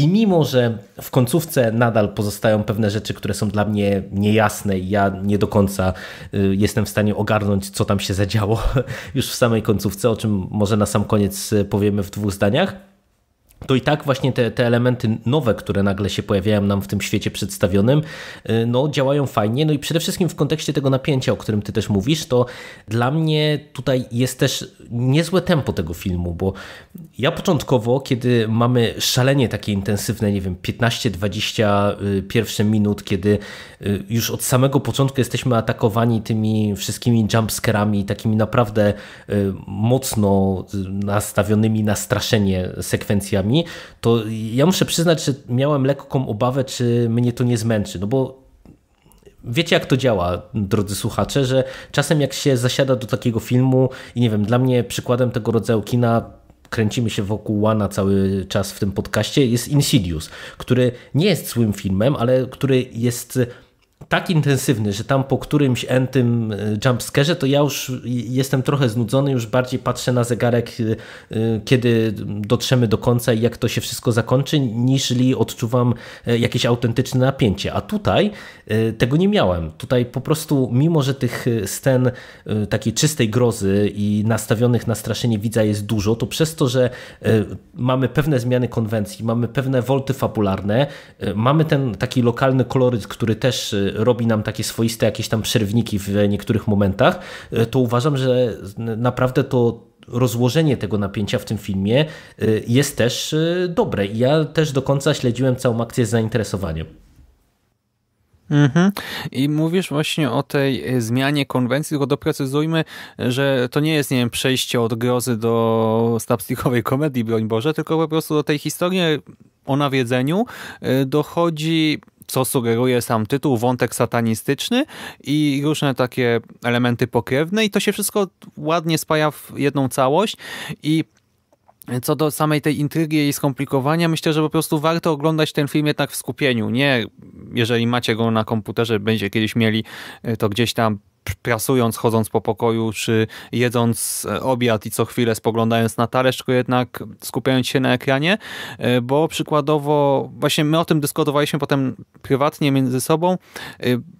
i mimo, że w końcówce nadal pozostają pewne rzeczy, które są dla mnie niejasne i ja nie do końca y, jestem w stanie ogarnąć, co tam się zadziało już w samej końcówce, o czym może na sam koniec y, powiemy w dwóch zdaniach, to i tak właśnie te, te elementy nowe, które nagle się pojawiają nam w tym świecie przedstawionym, y, no działają fajnie. No i przede wszystkim w kontekście tego napięcia, o którym ty też mówisz, to dla mnie tutaj jest też niezłe tempo tego filmu, bo ja początkowo, kiedy mamy szalenie takie intensywne, nie wiem, 15-20 y, pierwsze minut, kiedy y, już od samego początku jesteśmy atakowani tymi wszystkimi jumpscarami, takimi naprawdę mocno nastawionymi na straszenie sekwencjami, to ja muszę przyznać, że miałem lekką obawę, czy mnie to nie zmęczy, no bo Wiecie, jak to działa, drodzy słuchacze, że czasem jak się zasiada do takiego filmu, i nie wiem, dla mnie przykładem tego rodzaju kina kręcimy się wokół Łana cały czas w tym podcaście, jest Insidious, który nie jest złym filmem, ale który jest tak intensywny, że tam po którymś entym e, jumpscarze, to ja już jestem trochę znudzony, już bardziej patrzę na zegarek, e, e, kiedy dotrzemy do końca i jak to się wszystko zakończy, niżli odczuwam jakieś autentyczne napięcie. A tutaj tego nie miałem. Tutaj po prostu, mimo że tych scen takiej czystej grozy i nastawionych na straszenie widza jest dużo, to przez to, że mamy pewne zmiany konwencji, mamy pewne wolty fabularne, mamy ten taki lokalny koloryt, który też robi nam takie swoiste jakieś tam przerwniki w niektórych momentach, e, to uważam, że naprawdę to rozłożenie tego napięcia w tym filmie e, jest też e, dobre. ja też do końca śledziłem całą akcję z zainteresowaniem. Mhm. I mówisz właśnie o tej zmianie konwencji, tylko doprecyzujmy, że to nie jest, nie wiem, przejście od grozy do slapstickowej komedii, broń Boże, tylko po prostu do tej historii o nawiedzeniu dochodzi co sugeruje sam tytuł, wątek satanistyczny i różne takie elementy pokrewne i to się wszystko ładnie spaja w jedną całość i co do samej tej intrygi i skomplikowania, myślę, że po prostu warto oglądać ten film jednak w skupieniu. Nie, jeżeli macie go na komputerze, będzie kiedyś mieli e, to gdzieś tam prasując, chodząc po pokoju, czy jedząc e, obiad i co chwilę spoglądając na talerz, tylko jednak skupiając się na ekranie, e, bo przykładowo, właśnie my o tym dyskutowaliśmy potem prywatnie między sobą, e,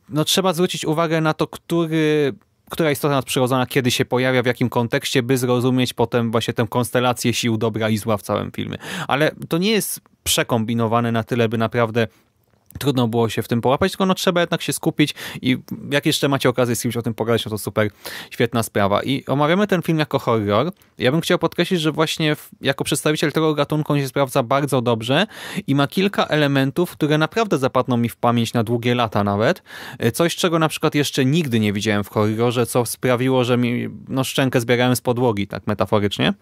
no trzeba zwrócić uwagę na to, który która istota nadprzyrodzona kiedy się pojawia, w jakim kontekście, by zrozumieć potem właśnie tę konstelację sił dobra i zła w całym filmie. Ale to nie jest przekombinowane na tyle, by naprawdę trudno było się w tym połapać, tylko no trzeba jednak się skupić i jak jeszcze macie okazję z kimś o tym pogadać, no to super, świetna sprawa. I omawiamy ten film jako horror. Ja bym chciał podkreślić, że właśnie jako przedstawiciel tego gatunku on się sprawdza bardzo dobrze i ma kilka elementów, które naprawdę zapadną mi w pamięć na długie lata nawet. E, coś, czego na przykład jeszcze nigdy nie widziałem w horrorze, co sprawiło, że mi no, szczękę zbierałem z podłogi, tak metaforycznie.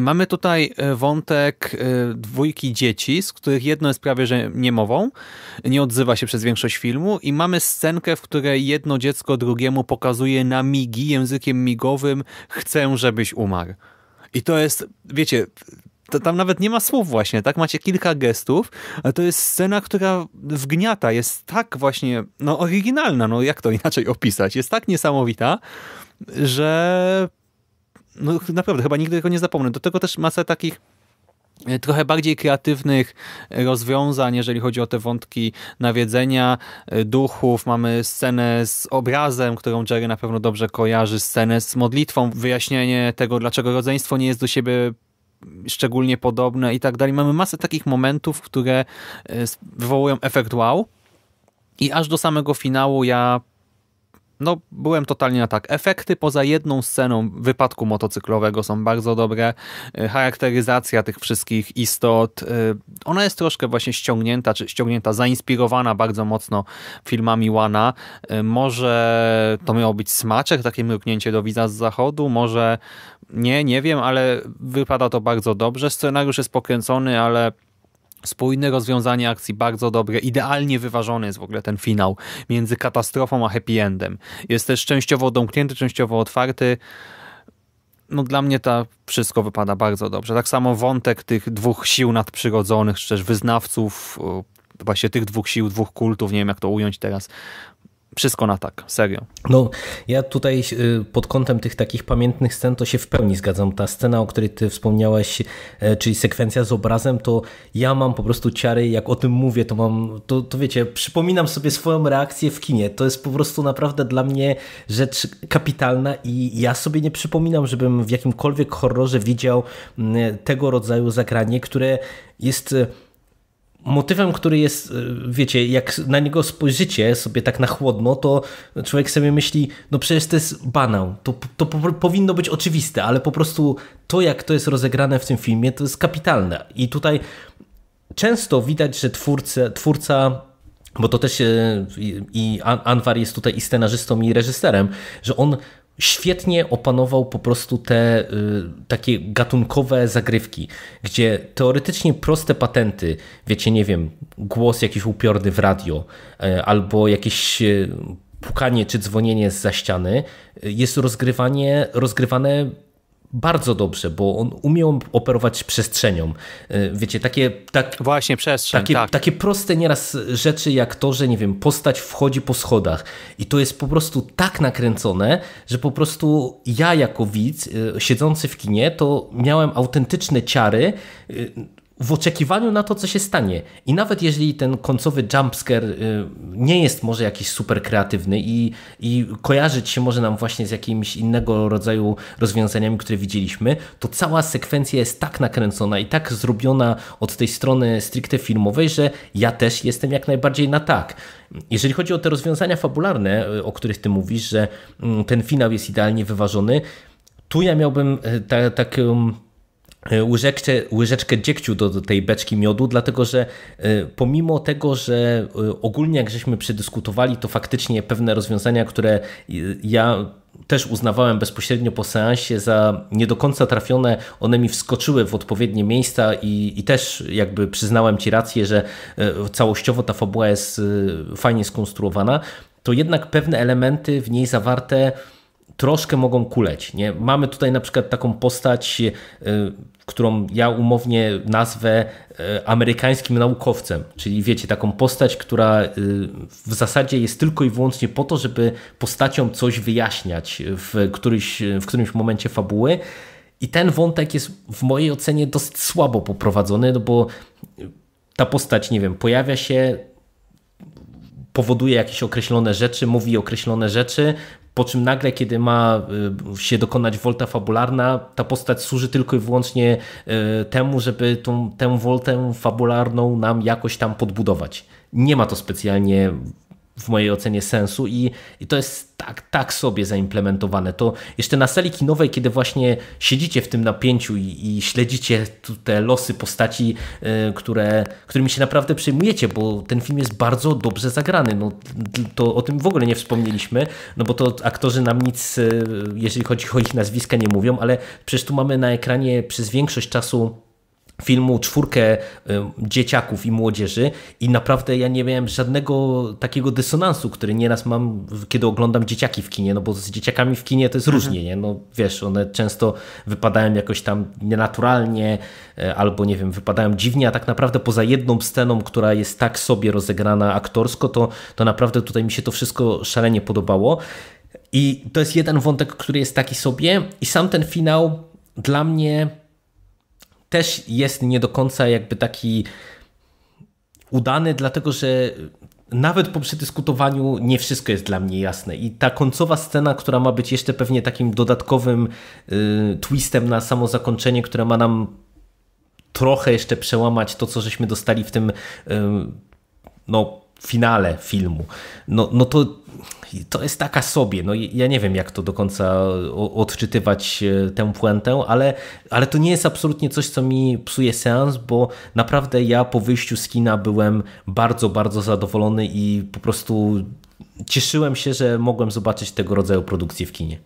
Mamy tutaj e, wątek e, dwójki dzieci, z których jedno jest prawie że niemową, nie odzywa się przez większość filmu i mamy scenkę, w której jedno dziecko drugiemu pokazuje na migi, językiem migowym, chcę, żebyś umarł. I to jest, wiecie, to tam nawet nie ma słów właśnie, tak? Macie kilka gestów, ale to jest scena, która wgniata, jest tak właśnie, no oryginalna, no jak to inaczej opisać, jest tak niesamowita, że no, naprawdę chyba nigdy tego nie zapomnę. Do tego też masa takich e, trochę bardziej kreatywnych e, rozwiązań, jeżeli chodzi o te wątki nawiedzenia, e, duchów. Mamy scenę z obrazem, którą Jerry na pewno dobrze kojarzy, scenę z modlitwą, wyjaśnienie tego, dlaczego rodzeństwo nie jest do siebie szczególnie podobne i tak dalej. Mamy masę takich momentów, które wywołują efekt wow. I aż do samego finału ja no byłem totalnie na tak. Efekty poza jedną sceną wypadku motocyklowego są bardzo dobre. Y, charakteryzacja tych wszystkich istot, y, ona jest troszkę właśnie ściągnięta, czy ściągnięta, zainspirowana bardzo mocno filmami Wana. Y, może to miało być smaczek, takie mruknięcie do widza z zachodu, może nie, nie wiem, ale wypada to bardzo dobrze. Scenariusz jest pokręcony, ale Spójne rozwiązanie akcji, bardzo dobre, idealnie wyważony jest w ogóle ten finał między katastrofą a happy endem. Jest też częściowo domknięty, częściowo otwarty. No dla mnie to wszystko wypada bardzo dobrze. Tak samo wątek tych dwóch sił nadprzyrodzonych, czy też wyznawców, właśnie tych dwóch sił, dwóch kultów, nie wiem jak to ująć teraz, wszystko na tak, serio. No, ja tutaj y, pod kątem tych takich pamiętnych scen to się w pełni zgadzam. Ta scena, o której ty wspomniałeś, y, czyli sekwencja z obrazem, to ja mam po prostu ciary, jak o tym mówię, to mam, to, to wiecie, przypominam sobie swoją reakcję w kinie. To jest po prostu naprawdę dla mnie rzecz kapitalna i ja sobie nie przypominam, żebym w jakimkolwiek horrorze widział mm, tego rodzaju zagranie, które jest y, motywem, który jest, e, wiecie, jak na niego spojrzycie sobie tak na chłodno, to człowiek sobie myśli, no przecież to jest banał, to, to po, powinno być oczywiste, ale po prostu to, jak to jest rozegrane w tym filmie, to jest kapitalne. I tutaj często widać, że twórcy, twórca bo to też i Anwar jest tutaj i scenarzystą, i reżyserem, że on świetnie opanował po prostu te y, takie gatunkowe zagrywki, gdzie teoretycznie proste patenty, wiecie, nie wiem, głos jakiś upiorny w radio y, albo jakieś y, pukanie czy dzwonienie z za ściany e, jest rozgrywanie, rozgrywane bardzo dobrze, bo on umiał operować przestrzenią. E, wiecie, takie... Tak, Właśnie, przestrzeń, takie, tak. takie proste nieraz rzeczy jak to, że nie wiem, postać wchodzi po schodach i to jest po prostu tak nakręcone, że po prostu ja jako widz e, siedzący w kinie to miałem autentyczne ciary e, w oczekiwaniu na to, co się stanie. I nawet jeżeli ten końcowy jumpscare y, nie jest może jakiś super kreatywny i, i kojarzyć się może nam właśnie z jakimiś innego rodzaju rozwiązaniami, które widzieliśmy, to cała sekwencja jest tak nakręcona i tak zrobiona od tej strony stricte filmowej, że ja też jestem jak najbardziej na tak. Jeżeli chodzi o te rozwiązania fabularne, y, o których ty mówisz, że mm, ten finał jest idealnie wyważony, tu ja miałbym y, taką... Ta, E, łyżeczkę, łyżeczkę dziegciu do, tej beczki miodu, dlatego że e, pomimo tego, że e, ogólnie jak żeśmy przedyskutowali, to faktycznie pewne rozwiązania, które ja też uznawałem bezpośrednio po seansie za nie do końca trafione, one mi wskoczyły w odpowiednie miejsca i, i też jakby przyznałem Ci rację, że całościowo ta fabuła jest fajnie skonstruowana, to jednak pewne elementy w niej zawarte troszkę mogą kuleć. Nie? Mamy tutaj na przykład taką postać, y, którą ja umownie nazwę y, amerykańskim naukowcem, czyli wiecie, taką postać, która y, w zasadzie jest tylko i wyłącznie po to, żeby postaciom coś wyjaśniać w którymś, w którymś momencie fabuły. I ten wątek jest w mojej ocenie dosyć słabo poprowadzony, no bo ta postać, nie wiem, pojawia się, powoduje jakieś określone rzeczy, mówi określone rzeczy, po czym nagle, kiedy ma y, się dokonać wolta fabularna, ta postać służy tylko i wyłącznie y, temu, żeby tą, tę woltę fabularną nam jakoś tam podbudować. Nie ma to specjalnie w mojej ocenie sensu i, i to jest tak, tak sobie zaimplementowane. To jeszcze na sali kinowej, kiedy właśnie siedzicie w tym napięciu i, i śledzicie te losy postaci, e, które, którymi się naprawdę przejmujecie, bo ten film jest bardzo dobrze zagrany. No, to o tym w ogóle nie wspomnieliśmy, no bo to aktorzy nam nic, e, jeżeli chodzi o ich nazwiska, nie mówią, ale przecież tu mamy na ekranie przez większość czasu filmu czwórkę e, dzieciaków i młodzieży i naprawdę ja nie miałem żadnego takiego dysonansu, który nieraz mam, kiedy oglądam dzieciaki w kinie, no bo z dzieciakami w kinie to jest mhm. różnie, nie? No wiesz, one często wypadają jakoś tam nienaturalnie e, albo nie wiem, wypadają dziwnie, a tak naprawdę poza jedną sceną, która jest tak sobie rozegrana aktorsko, to, to naprawdę tutaj mi się to wszystko szalenie podobało. I to jest jeden wątek, który jest taki sobie i sam ten finał dla mnie też jest nie do końca jakby taki udany, dlatego że nawet po przedyskutowaniu nie wszystko jest dla mnie jasne. I ta końcowa scena, która ma być jeszcze pewnie takim dodatkowym y, twistem na samo zakończenie, które ma nam trochę jeszcze przełamać to, co żeśmy dostali w tym y, no, finale filmu. No, no to to jest taka sobie. No, ja nie wiem, jak to do końca odczytywać e, tę puentę, ale, ale to nie jest absolutnie coś, co mi psuje seans, bo naprawdę ja po wyjściu z kina byłem bardzo, bardzo zadowolony i po prostu cieszyłem się, że mogłem zobaczyć tego rodzaju produkcję w kinie.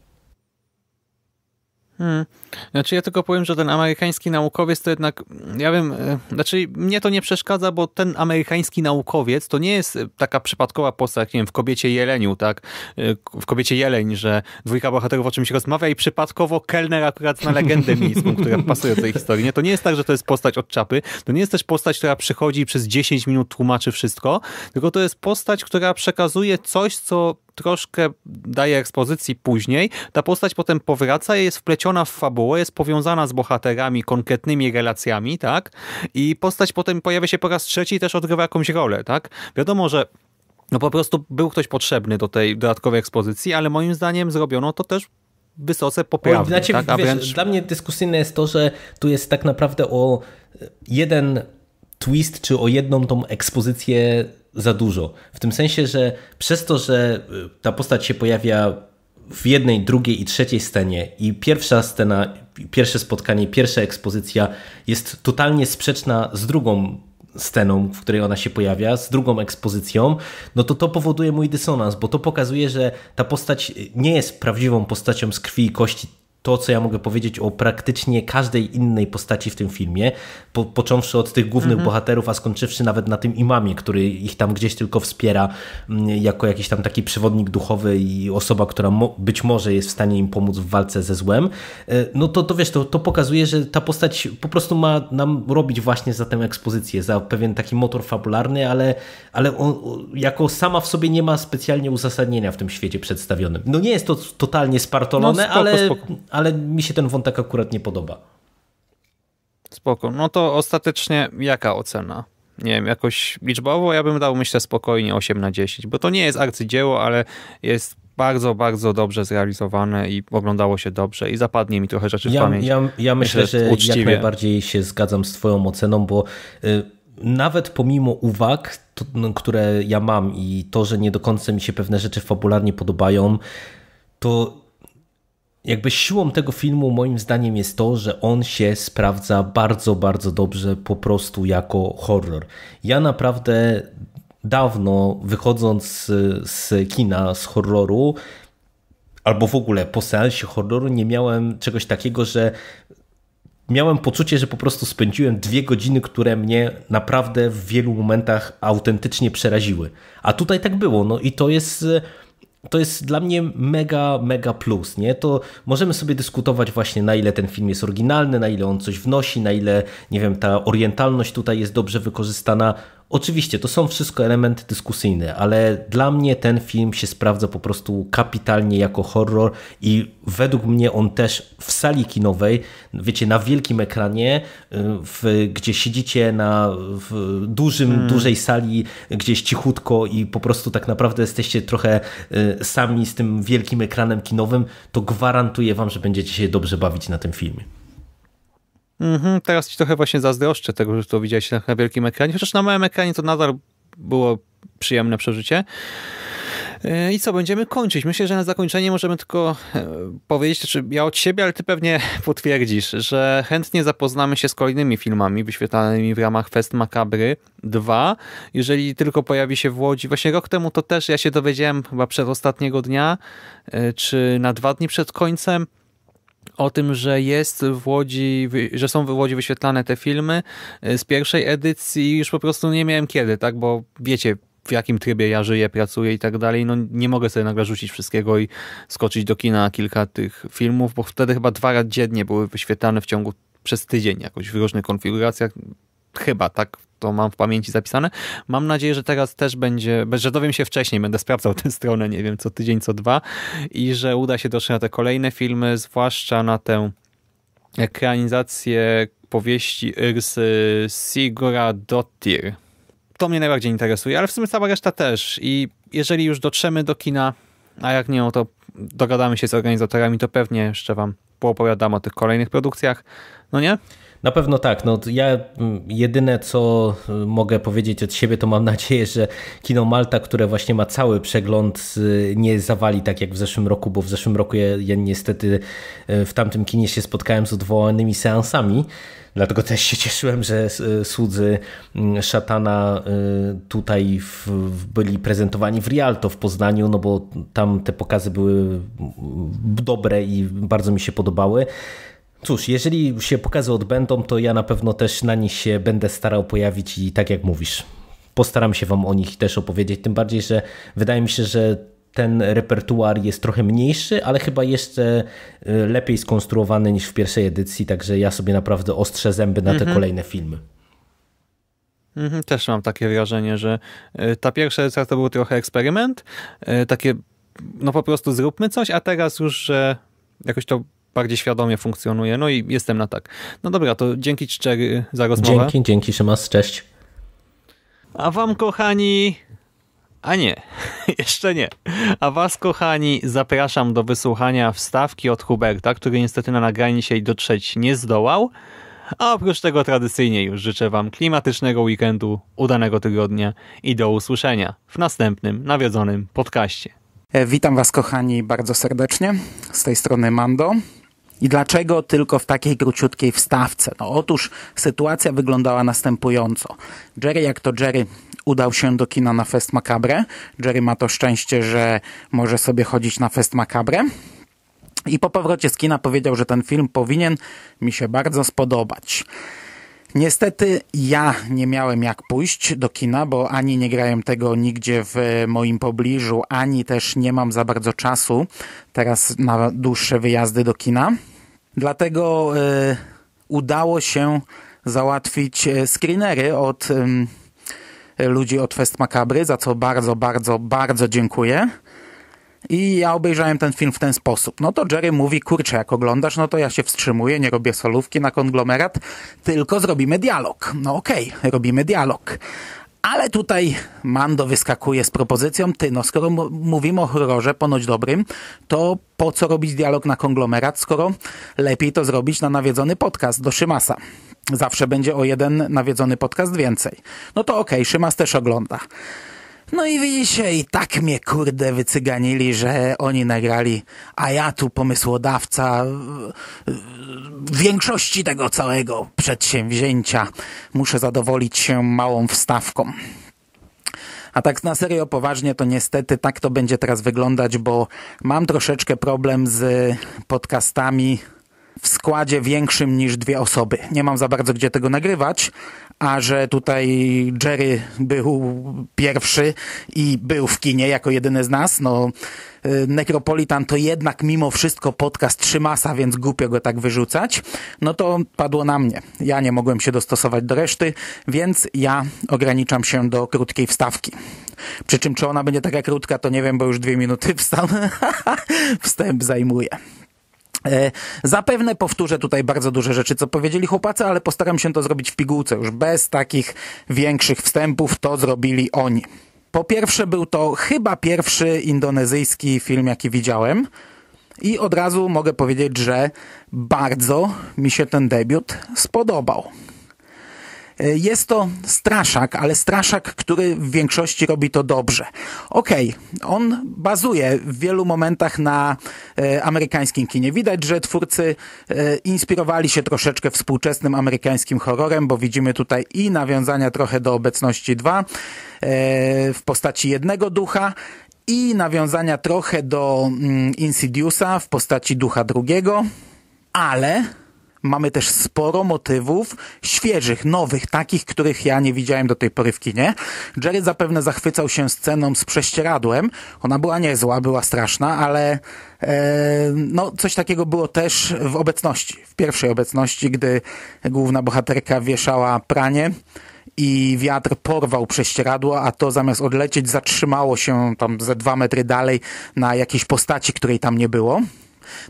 Hmm. Znaczy ja tylko powiem, że ten amerykański naukowiec to jednak, ja wiem, e, znaczy mnie to nie przeszkadza, bo ten amerykański naukowiec to nie jest e, taka przypadkowa postać, nie wiem, w Kobiecie Jeleniu, tak? E, w Kobiecie Jeleń, że dwójka bohaterów o czymś rozmawia i przypadkowo Kellner akurat na legendę miejską, która pasuje do tej historii. Nie, to nie jest tak, że to jest postać od czapy, to nie jest też postać, która przychodzi i przez 10 minut tłumaczy wszystko, tylko to jest postać, która przekazuje coś, co troszkę daje ekspozycji później. Ta postać potem powraca, jest wpleciona w fabułę, jest powiązana z bohaterami, konkretnymi relacjami, tak? I postać potem pojawia się po raz trzeci i też odgrywa jakąś rolę, tak? Wiadomo, że no po prostu był ktoś potrzebny do tej dodatkowej ekspozycji, ale moim zdaniem zrobiono to też wysoce poprawnie. tak? wręcz... dla mnie dyskusyjne jest to, że tu jest tak naprawdę o jeden twist, czy o jedną tą ekspozycję za dużo. W tym sensie, że przez to, że y, ta postać się pojawia w jednej, drugiej i trzeciej scenie i pierwsza scena, pierwsze spotkanie, pierwsza ekspozycja jest totalnie sprzeczna z drugą sceną, w której ona się pojawia, z drugą ekspozycją, no to to powoduje mój dysonans, bo to pokazuje, że ta postać nie jest prawdziwą postacią z krwi i kości to, co ja mogę powiedzieć o praktycznie każdej innej postaci w tym filmie, po, począwszy od tych głównych mhm. bohaterów, a skończywszy nawet na tym imamie, który ich tam gdzieś tylko wspiera mm, jako jakiś tam taki przewodnik duchowy i osoba, która mo być może jest w stanie im pomóc w walce ze złem, e, no to, to wiesz, to, to pokazuje, że ta postać po prostu ma nam robić właśnie za tę ekspozycję, za pewien taki motor fabularny, ale, ale on, jako sama w sobie nie ma specjalnie uzasadnienia w tym świecie przedstawionym. No nie jest to totalnie spartolone, no, spoko, ale, spoko ale mi się ten wątek akurat nie podoba. Spoko. No to ostatecznie jaka ocena? Nie wiem, jakoś liczbowo ja bym dał myślę spokojnie 8 na 10, bo to nie jest arcydzieło, ale jest bardzo, bardzo dobrze zrealizowane i oglądało się dobrze i zapadnie mi trochę rzeczy ja, w pamięć. Ja, ja myślę, myślę, że uczciwie. jak najbardziej się zgadzam z twoją oceną, bo y, nawet pomimo uwag, no, które ja mam i to, że nie do końca mi się pewne rzeczy fabularnie podobają, to jakby siłą tego filmu moim zdaniem jest to, że on się sprawdza bardzo, bardzo dobrze po prostu jako horror. Ja naprawdę dawno wychodząc z, z kina, z horroru, albo w ogóle po seansie horroru nie miałem czegoś takiego, że miałem poczucie, że po prostu spędziłem dwie godziny, które mnie naprawdę w wielu momentach autentycznie przeraziły. A tutaj tak było, no i to jest to jest dla mnie mega, mega plus, nie? To możemy sobie dyskutować właśnie na ile ten film jest oryginalny, na ile on coś wnosi, na ile, nie wiem, ta orientalność tutaj jest dobrze wykorzystana. Oczywiście, to są wszystko elementy dyskusyjne, ale dla mnie ten film się sprawdza po prostu kapitalnie jako horror i według mnie on też w sali kinowej, wiecie, na wielkim ekranie, y, w, gdzie siedzicie na w dużym, hmm. dużej sali, gdzieś cichutko i po prostu tak naprawdę jesteście trochę y, sami z tym wielkim ekranem kinowym, to gwarantuję wam, że będziecie się dobrze bawić na tym filmie. Mm -hmm, teraz ci trochę właśnie zazdroszczę tego, że to widziałeś na wielkim ekranie, chociaż na małym ekranie to nadal było przyjemne przeżycie. E, I co, będziemy kończyć. Myślę, że na zakończenie możemy tylko e, powiedzieć, czy znaczy ja od siebie, ale ty pewnie potwierdzisz, że chętnie zapoznamy się z kolejnymi filmami wyświetlanymi w ramach Fest Makabry 2. Jeżeli tylko pojawi się w Łodzi, właśnie rok temu to też ja się dowiedziałem chyba przed ostatniego dnia, e, czy na dwa dni przed końcem, o tym, że jest w Łodzi, że są w Łodzi wyświetlane te filmy e, z pierwszej edycji już po prostu nie miałem kiedy, tak, bo wiecie w jakim trybie ja żyję, pracuję i tak dalej, no nie mogę sobie nagle rzucić wszystkiego i skoczyć do kina kilka tych filmów, bo wtedy chyba dwa razy dziennie były wyświetlane w ciągu przez tydzień jakoś w różnych konfiguracjach, chyba tak to mam w pamięci zapisane. Mam nadzieję, że teraz też będzie, że dowiem się wcześniej, będę sprawdzał tę stronę, nie wiem, co tydzień, co dwa i że uda się dotrzeć na te kolejne filmy, zwłaszcza na tę ekranizację powieści Irsy Sigura Dottir. To mnie najbardziej interesuje, ale w sumie cała reszta też i jeżeli już dotrzemy do kina, a jak nie, no to dogadamy się z organizatorami, to pewnie jeszcze wam poopowiadam o tych kolejnych produkcjach, no nie? Na pewno tak. No, ja mm, jedyne co y, mogę powiedzieć od siebie, to mam nadzieję, że Kino Malta, które właśnie ma cały przegląd, y, nie zawali tak jak w zeszłym roku, bo w zeszłym roku ja, ja niestety y, w tamtym kinie się spotkałem z odwołanymi seansami. Dlatego też się cieszyłem, że słudzy mm, szatana tutaj w, byli prezentowani w Rialto w Poznaniu, no bo tam te pokazy były mm, dobre i bardzo mi się podobały. Cóż, jeżeli się pokazy odbędą, to ja na pewno też na nich się będę starał pojawić i tak jak mówisz, postaram się Wam o nich też opowiedzieć. Tym bardziej, że wydaje mi się, że ten repertuar jest trochę mniejszy, ale chyba jeszcze y, lepiej skonstruowany niż w pierwszej edycji, także ja sobie naprawdę ostrzę zęby na te mhm. kolejne filmy. Mhm, też mam takie wrażenie, że y, ta pierwsza edycja to był trochę eksperyment, y, takie no po prostu zróbmy coś, a teraz już, że jakoś to bardziej świadomie funkcjonuje. No i jestem na tak. No dobra, to dzięki Cztery za rozmowę. Dzięki, dzięki Szymas, cześć. A wam kochani... A nie, jeszcze nie. A was kochani zapraszam do wysłuchania wstawki od Huberta, który niestety na nagranie się dotrzeć nie zdołał. A oprócz tego tradycyjnie już życzę Wam klimatycznego weekendu, udanego tygodnia i do usłyszenia w następnym nawiedzonym podcaście. E, witam Was, kochani, bardzo serdecznie. Z tej strony Mando. I dlaczego tylko w takiej króciutkiej wstawce? No otóż sytuacja wyglądała następująco. Jerry, jak to Jerry, udał się do kina na Fest Macabre. Jerry ma to szczęście, że może sobie chodzić na Fest Macabre. I po powrocie z kina powiedział, że ten film powinien mi się bardzo spodobać. Niestety ja nie miałem jak pójść do kina, bo ani nie grałem tego nigdzie w moim pobliżu, ani też nie mam za bardzo czasu teraz na dłuższe wyjazdy do kina. Dlatego y, udało się załatwić e, screenery od y, ludzi od Fest Makabry, za co bardzo, bardzo, bardzo dziękuję. I ja obejrzałem ten film w ten sposób. No to Jerry mówi, kurczę, jak oglądasz, no to ja się wstrzymuję, nie robię solówki na konglomerat, tylko zrobimy dialog. No okej, okay, robimy dialog. Ale tutaj Mando wyskakuje z propozycją, ty, no skoro mówimy o horrorze, ponoć dobrym, to po co robić dialog na konglomerat, skoro lepiej to zrobić na nawiedzony podcast do Szymasa. Zawsze będzie o jeden nawiedzony podcast więcej. No to okej, okay, Szymas też ogląda. No i widzicie, i tak mnie kurde wycyganili, że oni nagrali, a ja tu pomysłodawca większości tego całego przedsięwzięcia muszę zadowolić się małą wstawką. A tak na serio, poważnie, to niestety tak to będzie teraz wyglądać, bo mam troszeczkę problem z podcastami w składzie większym niż dwie osoby. Nie mam za bardzo gdzie tego nagrywać, a że tutaj Jerry był pierwszy i był w kinie jako jedyny z nas, no y, Necropolitan to jednak mimo wszystko podcast Trzymasa, więc głupio go tak wyrzucać, no to padło na mnie. Ja nie mogłem się dostosować do reszty, więc ja ograniczam się do krótkiej wstawki. Przy czym czy ona będzie taka krótka, to nie wiem, bo już dwie minuty wstałem. Wstęp zajmuje. E, zapewne powtórzę tutaj bardzo duże rzeczy, co powiedzieli chłopacy, ale postaram się to zrobić w pigułce, już bez takich większych wstępów. To zrobili oni. Po pierwsze, był to chyba pierwszy indonezyjski film, jaki widziałem. I od razu mogę powiedzieć, że bardzo mi się ten debiut spodobał. E, jest to straszak, ale straszak, który w większości robi to dobrze. Okej, okay, on bazuje w wielu momentach na e, amerykańskim kinie. Widać, że twórcy e, inspirowali się troszeczkę współczesnym amerykańskim horrorem, bo widzimy tutaj i nawiązania trochę do Obecności 2 e, w postaci jednego ducha, i nawiązania trochę do mm, Insidiousa w postaci ducha drugiego, ale mamy też sporo motywów świeżych, nowych, takich, których ja nie widziałem do tej pory w kinie. Jared zapewne zachwycał się sceną z prześcieradłem. Ona była niezła, była straszna, ale e, no, coś takiego było też w obecności, w pierwszej obecności, gdy główna bohaterka wieszała pranie i wiatr porwał prześcieradło, a to zamiast odlecieć zatrzymało się tam ze dwa metry dalej na jakiejś postaci, której tam nie było.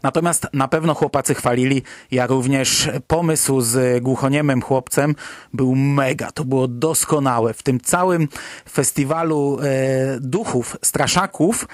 Natomiast na pewno chłopacy chwalili. Ja również pomysł z głuchoniemym chłopcem był mega. To było doskonałe. W tym całym festiwalu e, duchów, straszaków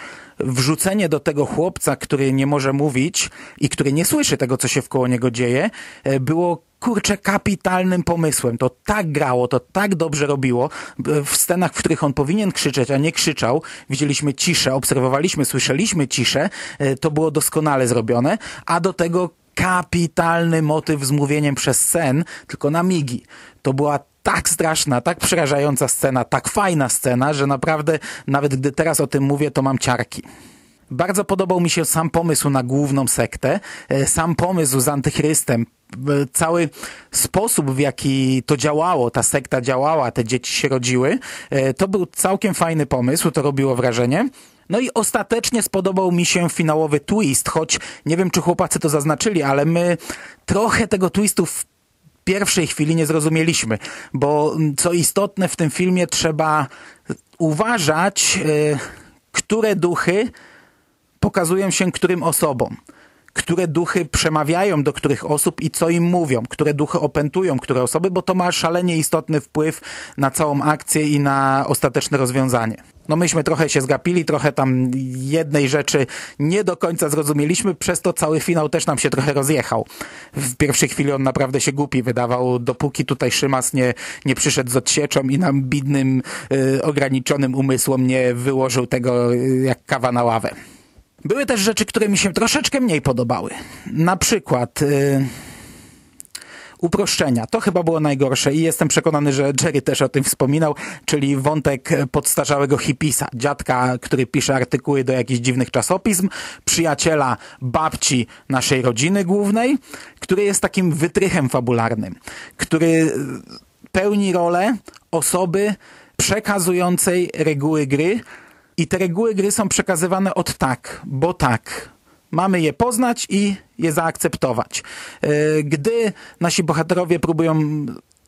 wrzucenie do tego chłopca, który nie może mówić i który nie słyszy tego, co się wkoło niego dzieje, e, było kurczę kapitalnym pomysłem. To tak grało, to tak dobrze robiło. E, w scenach, w których on powinien krzyczeć, a nie krzyczał, widzieliśmy ciszę, obserwowaliśmy, słyszeliśmy ciszę. E, to było doskonale zrobione, a do tego kapitalny motyw z mówieniem przez sen, tylko na migi. To była tak straszna, tak przerażająca scena, tak fajna scena, że naprawdę nawet gdy teraz o tym mówię, to mam ciarki. Bardzo podobał mi się sam pomysł na główną sektę, e, sam pomysł z antychrystem, cały sposób, w jaki to działało, ta sekta działała, te dzieci się rodziły. E, to był całkiem fajny pomysł, to robiło wrażenie. No i ostatecznie spodobał mi się finałowy twist, choć nie wiem, czy chłopacy to zaznaczyli, ale my trochę tego twistu w pierwszej chwili nie zrozumieliśmy, bo co istotne w tym filmie trzeba uważać, e, które duchy pokazują się którym osobom które duchy przemawiają do których osób i co im mówią, które duchy opętują które osoby, bo to ma szalenie istotny wpływ na całą akcję i na ostateczne rozwiązanie no myśmy trochę się zgapili, trochę tam jednej rzeczy nie do końca zrozumieliśmy, przez to cały finał też nam się trochę rozjechał. W pierwszej chwili on naprawdę się głupi wydawał, dopóki tutaj Szymas nie, nie przyszedł z odsieczą i nam bidnym, y, ograniczonym umysłom nie wyłożył tego y, jak kawa na ławę. Były też rzeczy, które mi się troszeczkę mniej podobały. Na przykład... Y uproszczenia. To chyba było najgorsze i jestem przekonany, że Jerry też o tym wspominał, czyli wątek podstarzałego hipisa, dziadka, który pisze artykuły do jakichś dziwnych czasopism, przyjaciela babci naszej rodziny głównej, który jest takim wytrychem fabularnym, który pełni rolę osoby przekazującej reguły gry, i te reguły gry są przekazywane od tak, bo tak, Mamy je poznać i je zaakceptować. E, gdy nasi bohaterowie próbują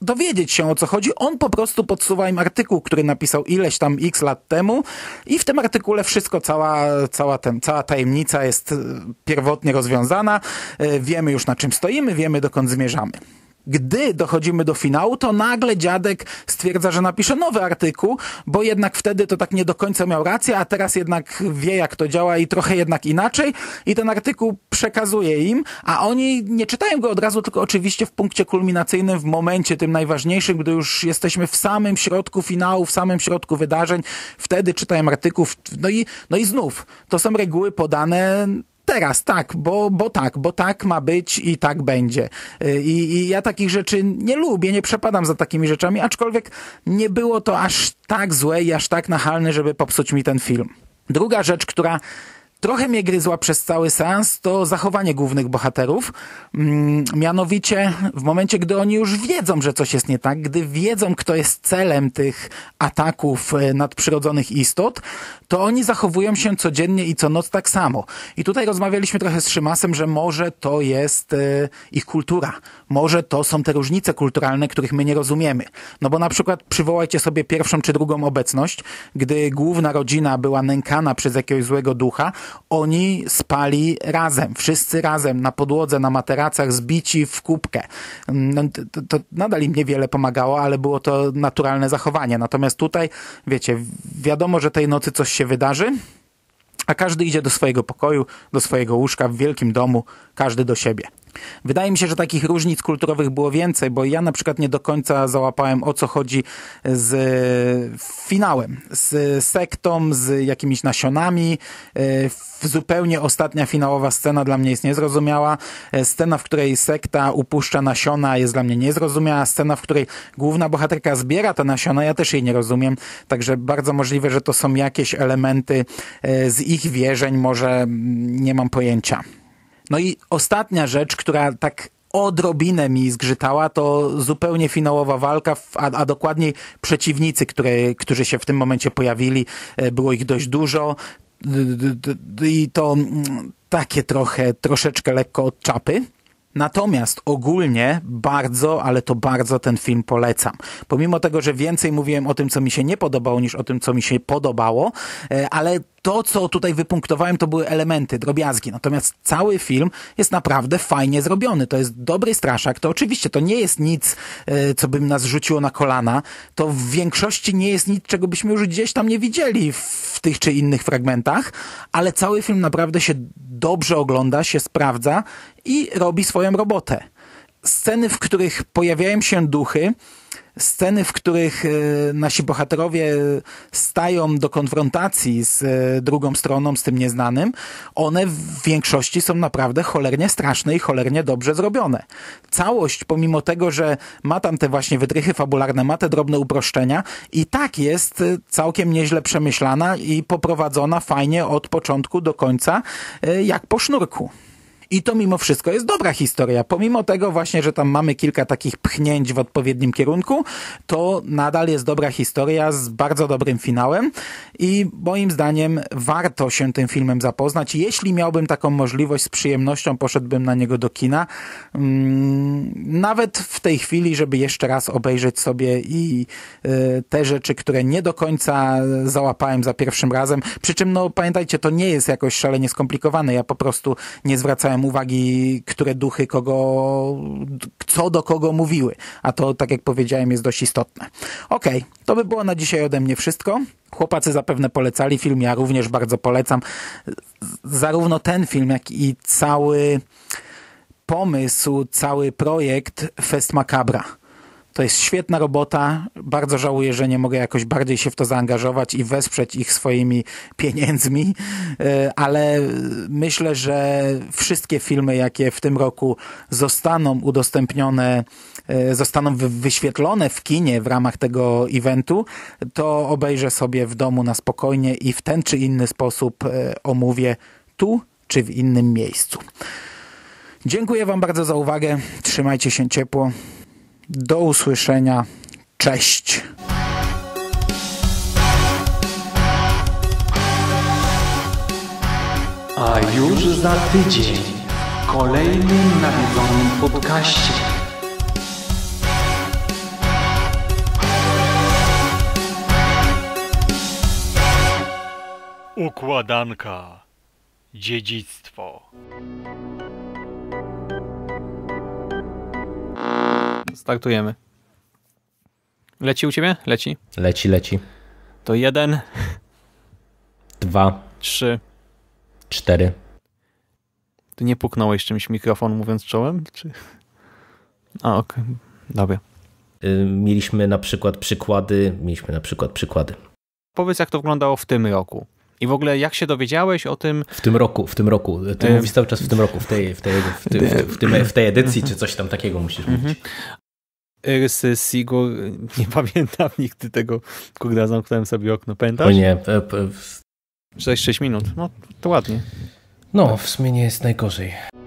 dowiedzieć się o co chodzi, on po prostu podsuwa im artykuł, który napisał ileś tam x lat temu i w tym artykule wszystko, cała, cała, ten, cała tajemnica jest e, pierwotnie rozwiązana. E, wiemy już na czym stoimy, wiemy dokąd zmierzamy gdy dochodzimy do finału, to nagle dziadek stwierdza, że napisze nowy artykuł, bo jednak wtedy to tak nie do końca miał rację, a teraz jednak wie, jak to działa i trochę jednak inaczej. I ten artykuł przekazuje im, a oni nie czytają go od razu, tylko oczywiście w punkcie kulminacyjnym, w momencie tym najważniejszym, gdy już jesteśmy w samym środku finału, w samym środku wydarzeń, wtedy czytają artykuł. No i, no i znów, to są reguły podane teraz, tak, bo, bo tak, bo tak ma być i tak będzie. Y, I, I ja takich rzeczy nie lubię, nie przepadam za takimi rzeczami, aczkolwiek nie było to aż tak złe i aż tak nachalne, żeby popsuć mi ten film. Druga rzecz, która trochę mnie gryzła przez cały sens to zachowanie głównych bohaterów. Mm, mianowicie w momencie, gdy oni już wiedzą, że coś jest nie tak, gdy wiedzą, kto jest celem tych ataków e, nadprzyrodzonych istot, to oni zachowują się codziennie i co noc tak samo. I tutaj rozmawialiśmy trochę z Szymasem, że może to jest e, ich kultura. Może to są te różnice kulturalne, których my nie rozumiemy. No bo na przykład przywołajcie sobie pierwszą czy drugą obecność, gdy główna rodzina była nękana przez jakiegoś złego ducha, oni spali razem, wszyscy razem, na podłodze, na materacach, zbici w kubkę. Mm, no, to, to nadal im niewiele pomagało, ale było to naturalne zachowanie. Natomiast tutaj, wiecie, wiadomo, że tej nocy coś się wydarzy, a każdy idzie do swojego pokoju, do swojego łóżka w wielkim domu, każdy do siebie. Wydaje mi się, że takich różnic kulturowych było więcej, bo ja na przykład nie do końca załapałem o co chodzi z e, finałem, z sektą, z jakimiś nasionami. E, zupełnie ostatnia finałowa scena dla mnie jest niezrozumiała. E, scena, w której sekta upuszcza nasiona jest dla mnie niezrozumiała. Scena, w której główna bohaterka zbiera te nasiona, ja też jej nie rozumiem. Także bardzo możliwe, że to są jakieś elementy z ich wierzeń, może mm, nie mam pojęcia. No i ostatnia rzecz, która tak odrobinę mi zgrzytała, to zupełnie finałowa walka, a, a, dokładniej przeciwnicy, które, którzy się w tym momencie pojawili. E, było ich dość dużo i to mm, takie trochę, troszeczkę lekko od czapy. Natomiast ogólnie bardzo, ale to bardzo ten film polecam. Pomimo tego, że więcej mówiłem o tym, co mi się nie podobało, niż o tym, co mi się podobało, e, ale to, co tutaj wypunktowałem, to były elementy, drobiazgi. Natomiast cały film jest naprawdę fajnie zrobiony. To jest dobry straszak. To oczywiście to nie jest nic, e, co by nas rzuciło na kolana. To w większości nie jest nic, czego byśmy już gdzieś tam nie widzieli w tych czy innych fragmentach, ale cały film naprawdę się dobrze ogląda, się sprawdza i robi swoją robotę. Sceny, w których pojawiają się duchy, sceny, w których e, nasi bohaterowie stają do konfrontacji z e, drugą stroną, z tym nieznanym, one w większości są naprawdę cholernie straszne i cholernie dobrze zrobione. Całość, pomimo tego, że ma tam te właśnie wytrychy fabularne, ma te drobne uproszczenia, i tak jest e, całkiem nieźle przemyślana i poprowadzona fajnie od początku do końca, jak po sznurku. I to mimo wszystko jest dobra historia. Pomimo tego właśnie, że tam mamy kilka takich pchnięć w odpowiednim kierunku, to nadal jest dobra historia z bardzo dobrym finałem i moim zdaniem warto się tym filmem zapoznać. Jeśli miałbym taką możliwość, z przyjemnością poszedłbym na niego do kina. Mm, nawet w tej chwili, żeby jeszcze raz obejrzeć sobie i e, te rzeczy, które nie do końca załapałem za pierwszym razem. Przy czym, no pamiętajcie, to nie jest jakoś szalenie skomplikowane. Ja po prostu nie zwracałem zwracałem uwagi, które duchy kogo, co do kogo mówiły. A to, tak jak powiedziałem, jest dość istotne. Okej, okay, to by było na dzisiaj ode mnie wszystko. Chłopacy zapewne polecali film, ja również bardzo polecam. Zarówno ten film, jak i cały pomysł, cały projekt Fest Macabra to jest świetna robota. Bardzo żałuję, że nie mogę jakoś bardziej się w to zaangażować i wesprzeć ich swoimi pieniędzmi, e, ale myślę, że wszystkie filmy, jakie w tym roku zostaną udostępnione, e, zostaną wyświetlone w kinie w ramach tego eventu, to obejrzę sobie w domu na spokojnie i w ten czy inny sposób e, omówię tu czy w innym miejscu. Dziękuję Wam bardzo za uwagę. Trzymajcie się ciepło. Do usłyszenia. Cześć. A już za tydzień w kolejnym nawiedzonym podcaście. Układanka. Dziedzictwo. Startujemy. Leci u ciebie? Leci. Leci, leci. To jeden. Dwa. Trzy. Cztery. Ty nie puknąłeś czymś mikrofon mówiąc czołem? Czy... A, okej. Okay. Dobra. Y, mieliśmy na przykład przykłady, mieliśmy na przykład przykłady. Powiedz, jak to wyglądało w tym roku. I w ogóle jak się dowiedziałeś o tym? W tym roku, w tym roku. Ty e... mówisz cały czas w tym roku, w tej, w tej, w, y, w, tym, w tej edycji, czy coś tam takiego musisz mhm. mówić. Irsy Sigur, nie pamiętam nigdy tego, kurde, zamknąłem sobie okno, pamiętasz? O nie. 6-6 e, minut, no to ładnie. No, w sumie nie jest najgorzej.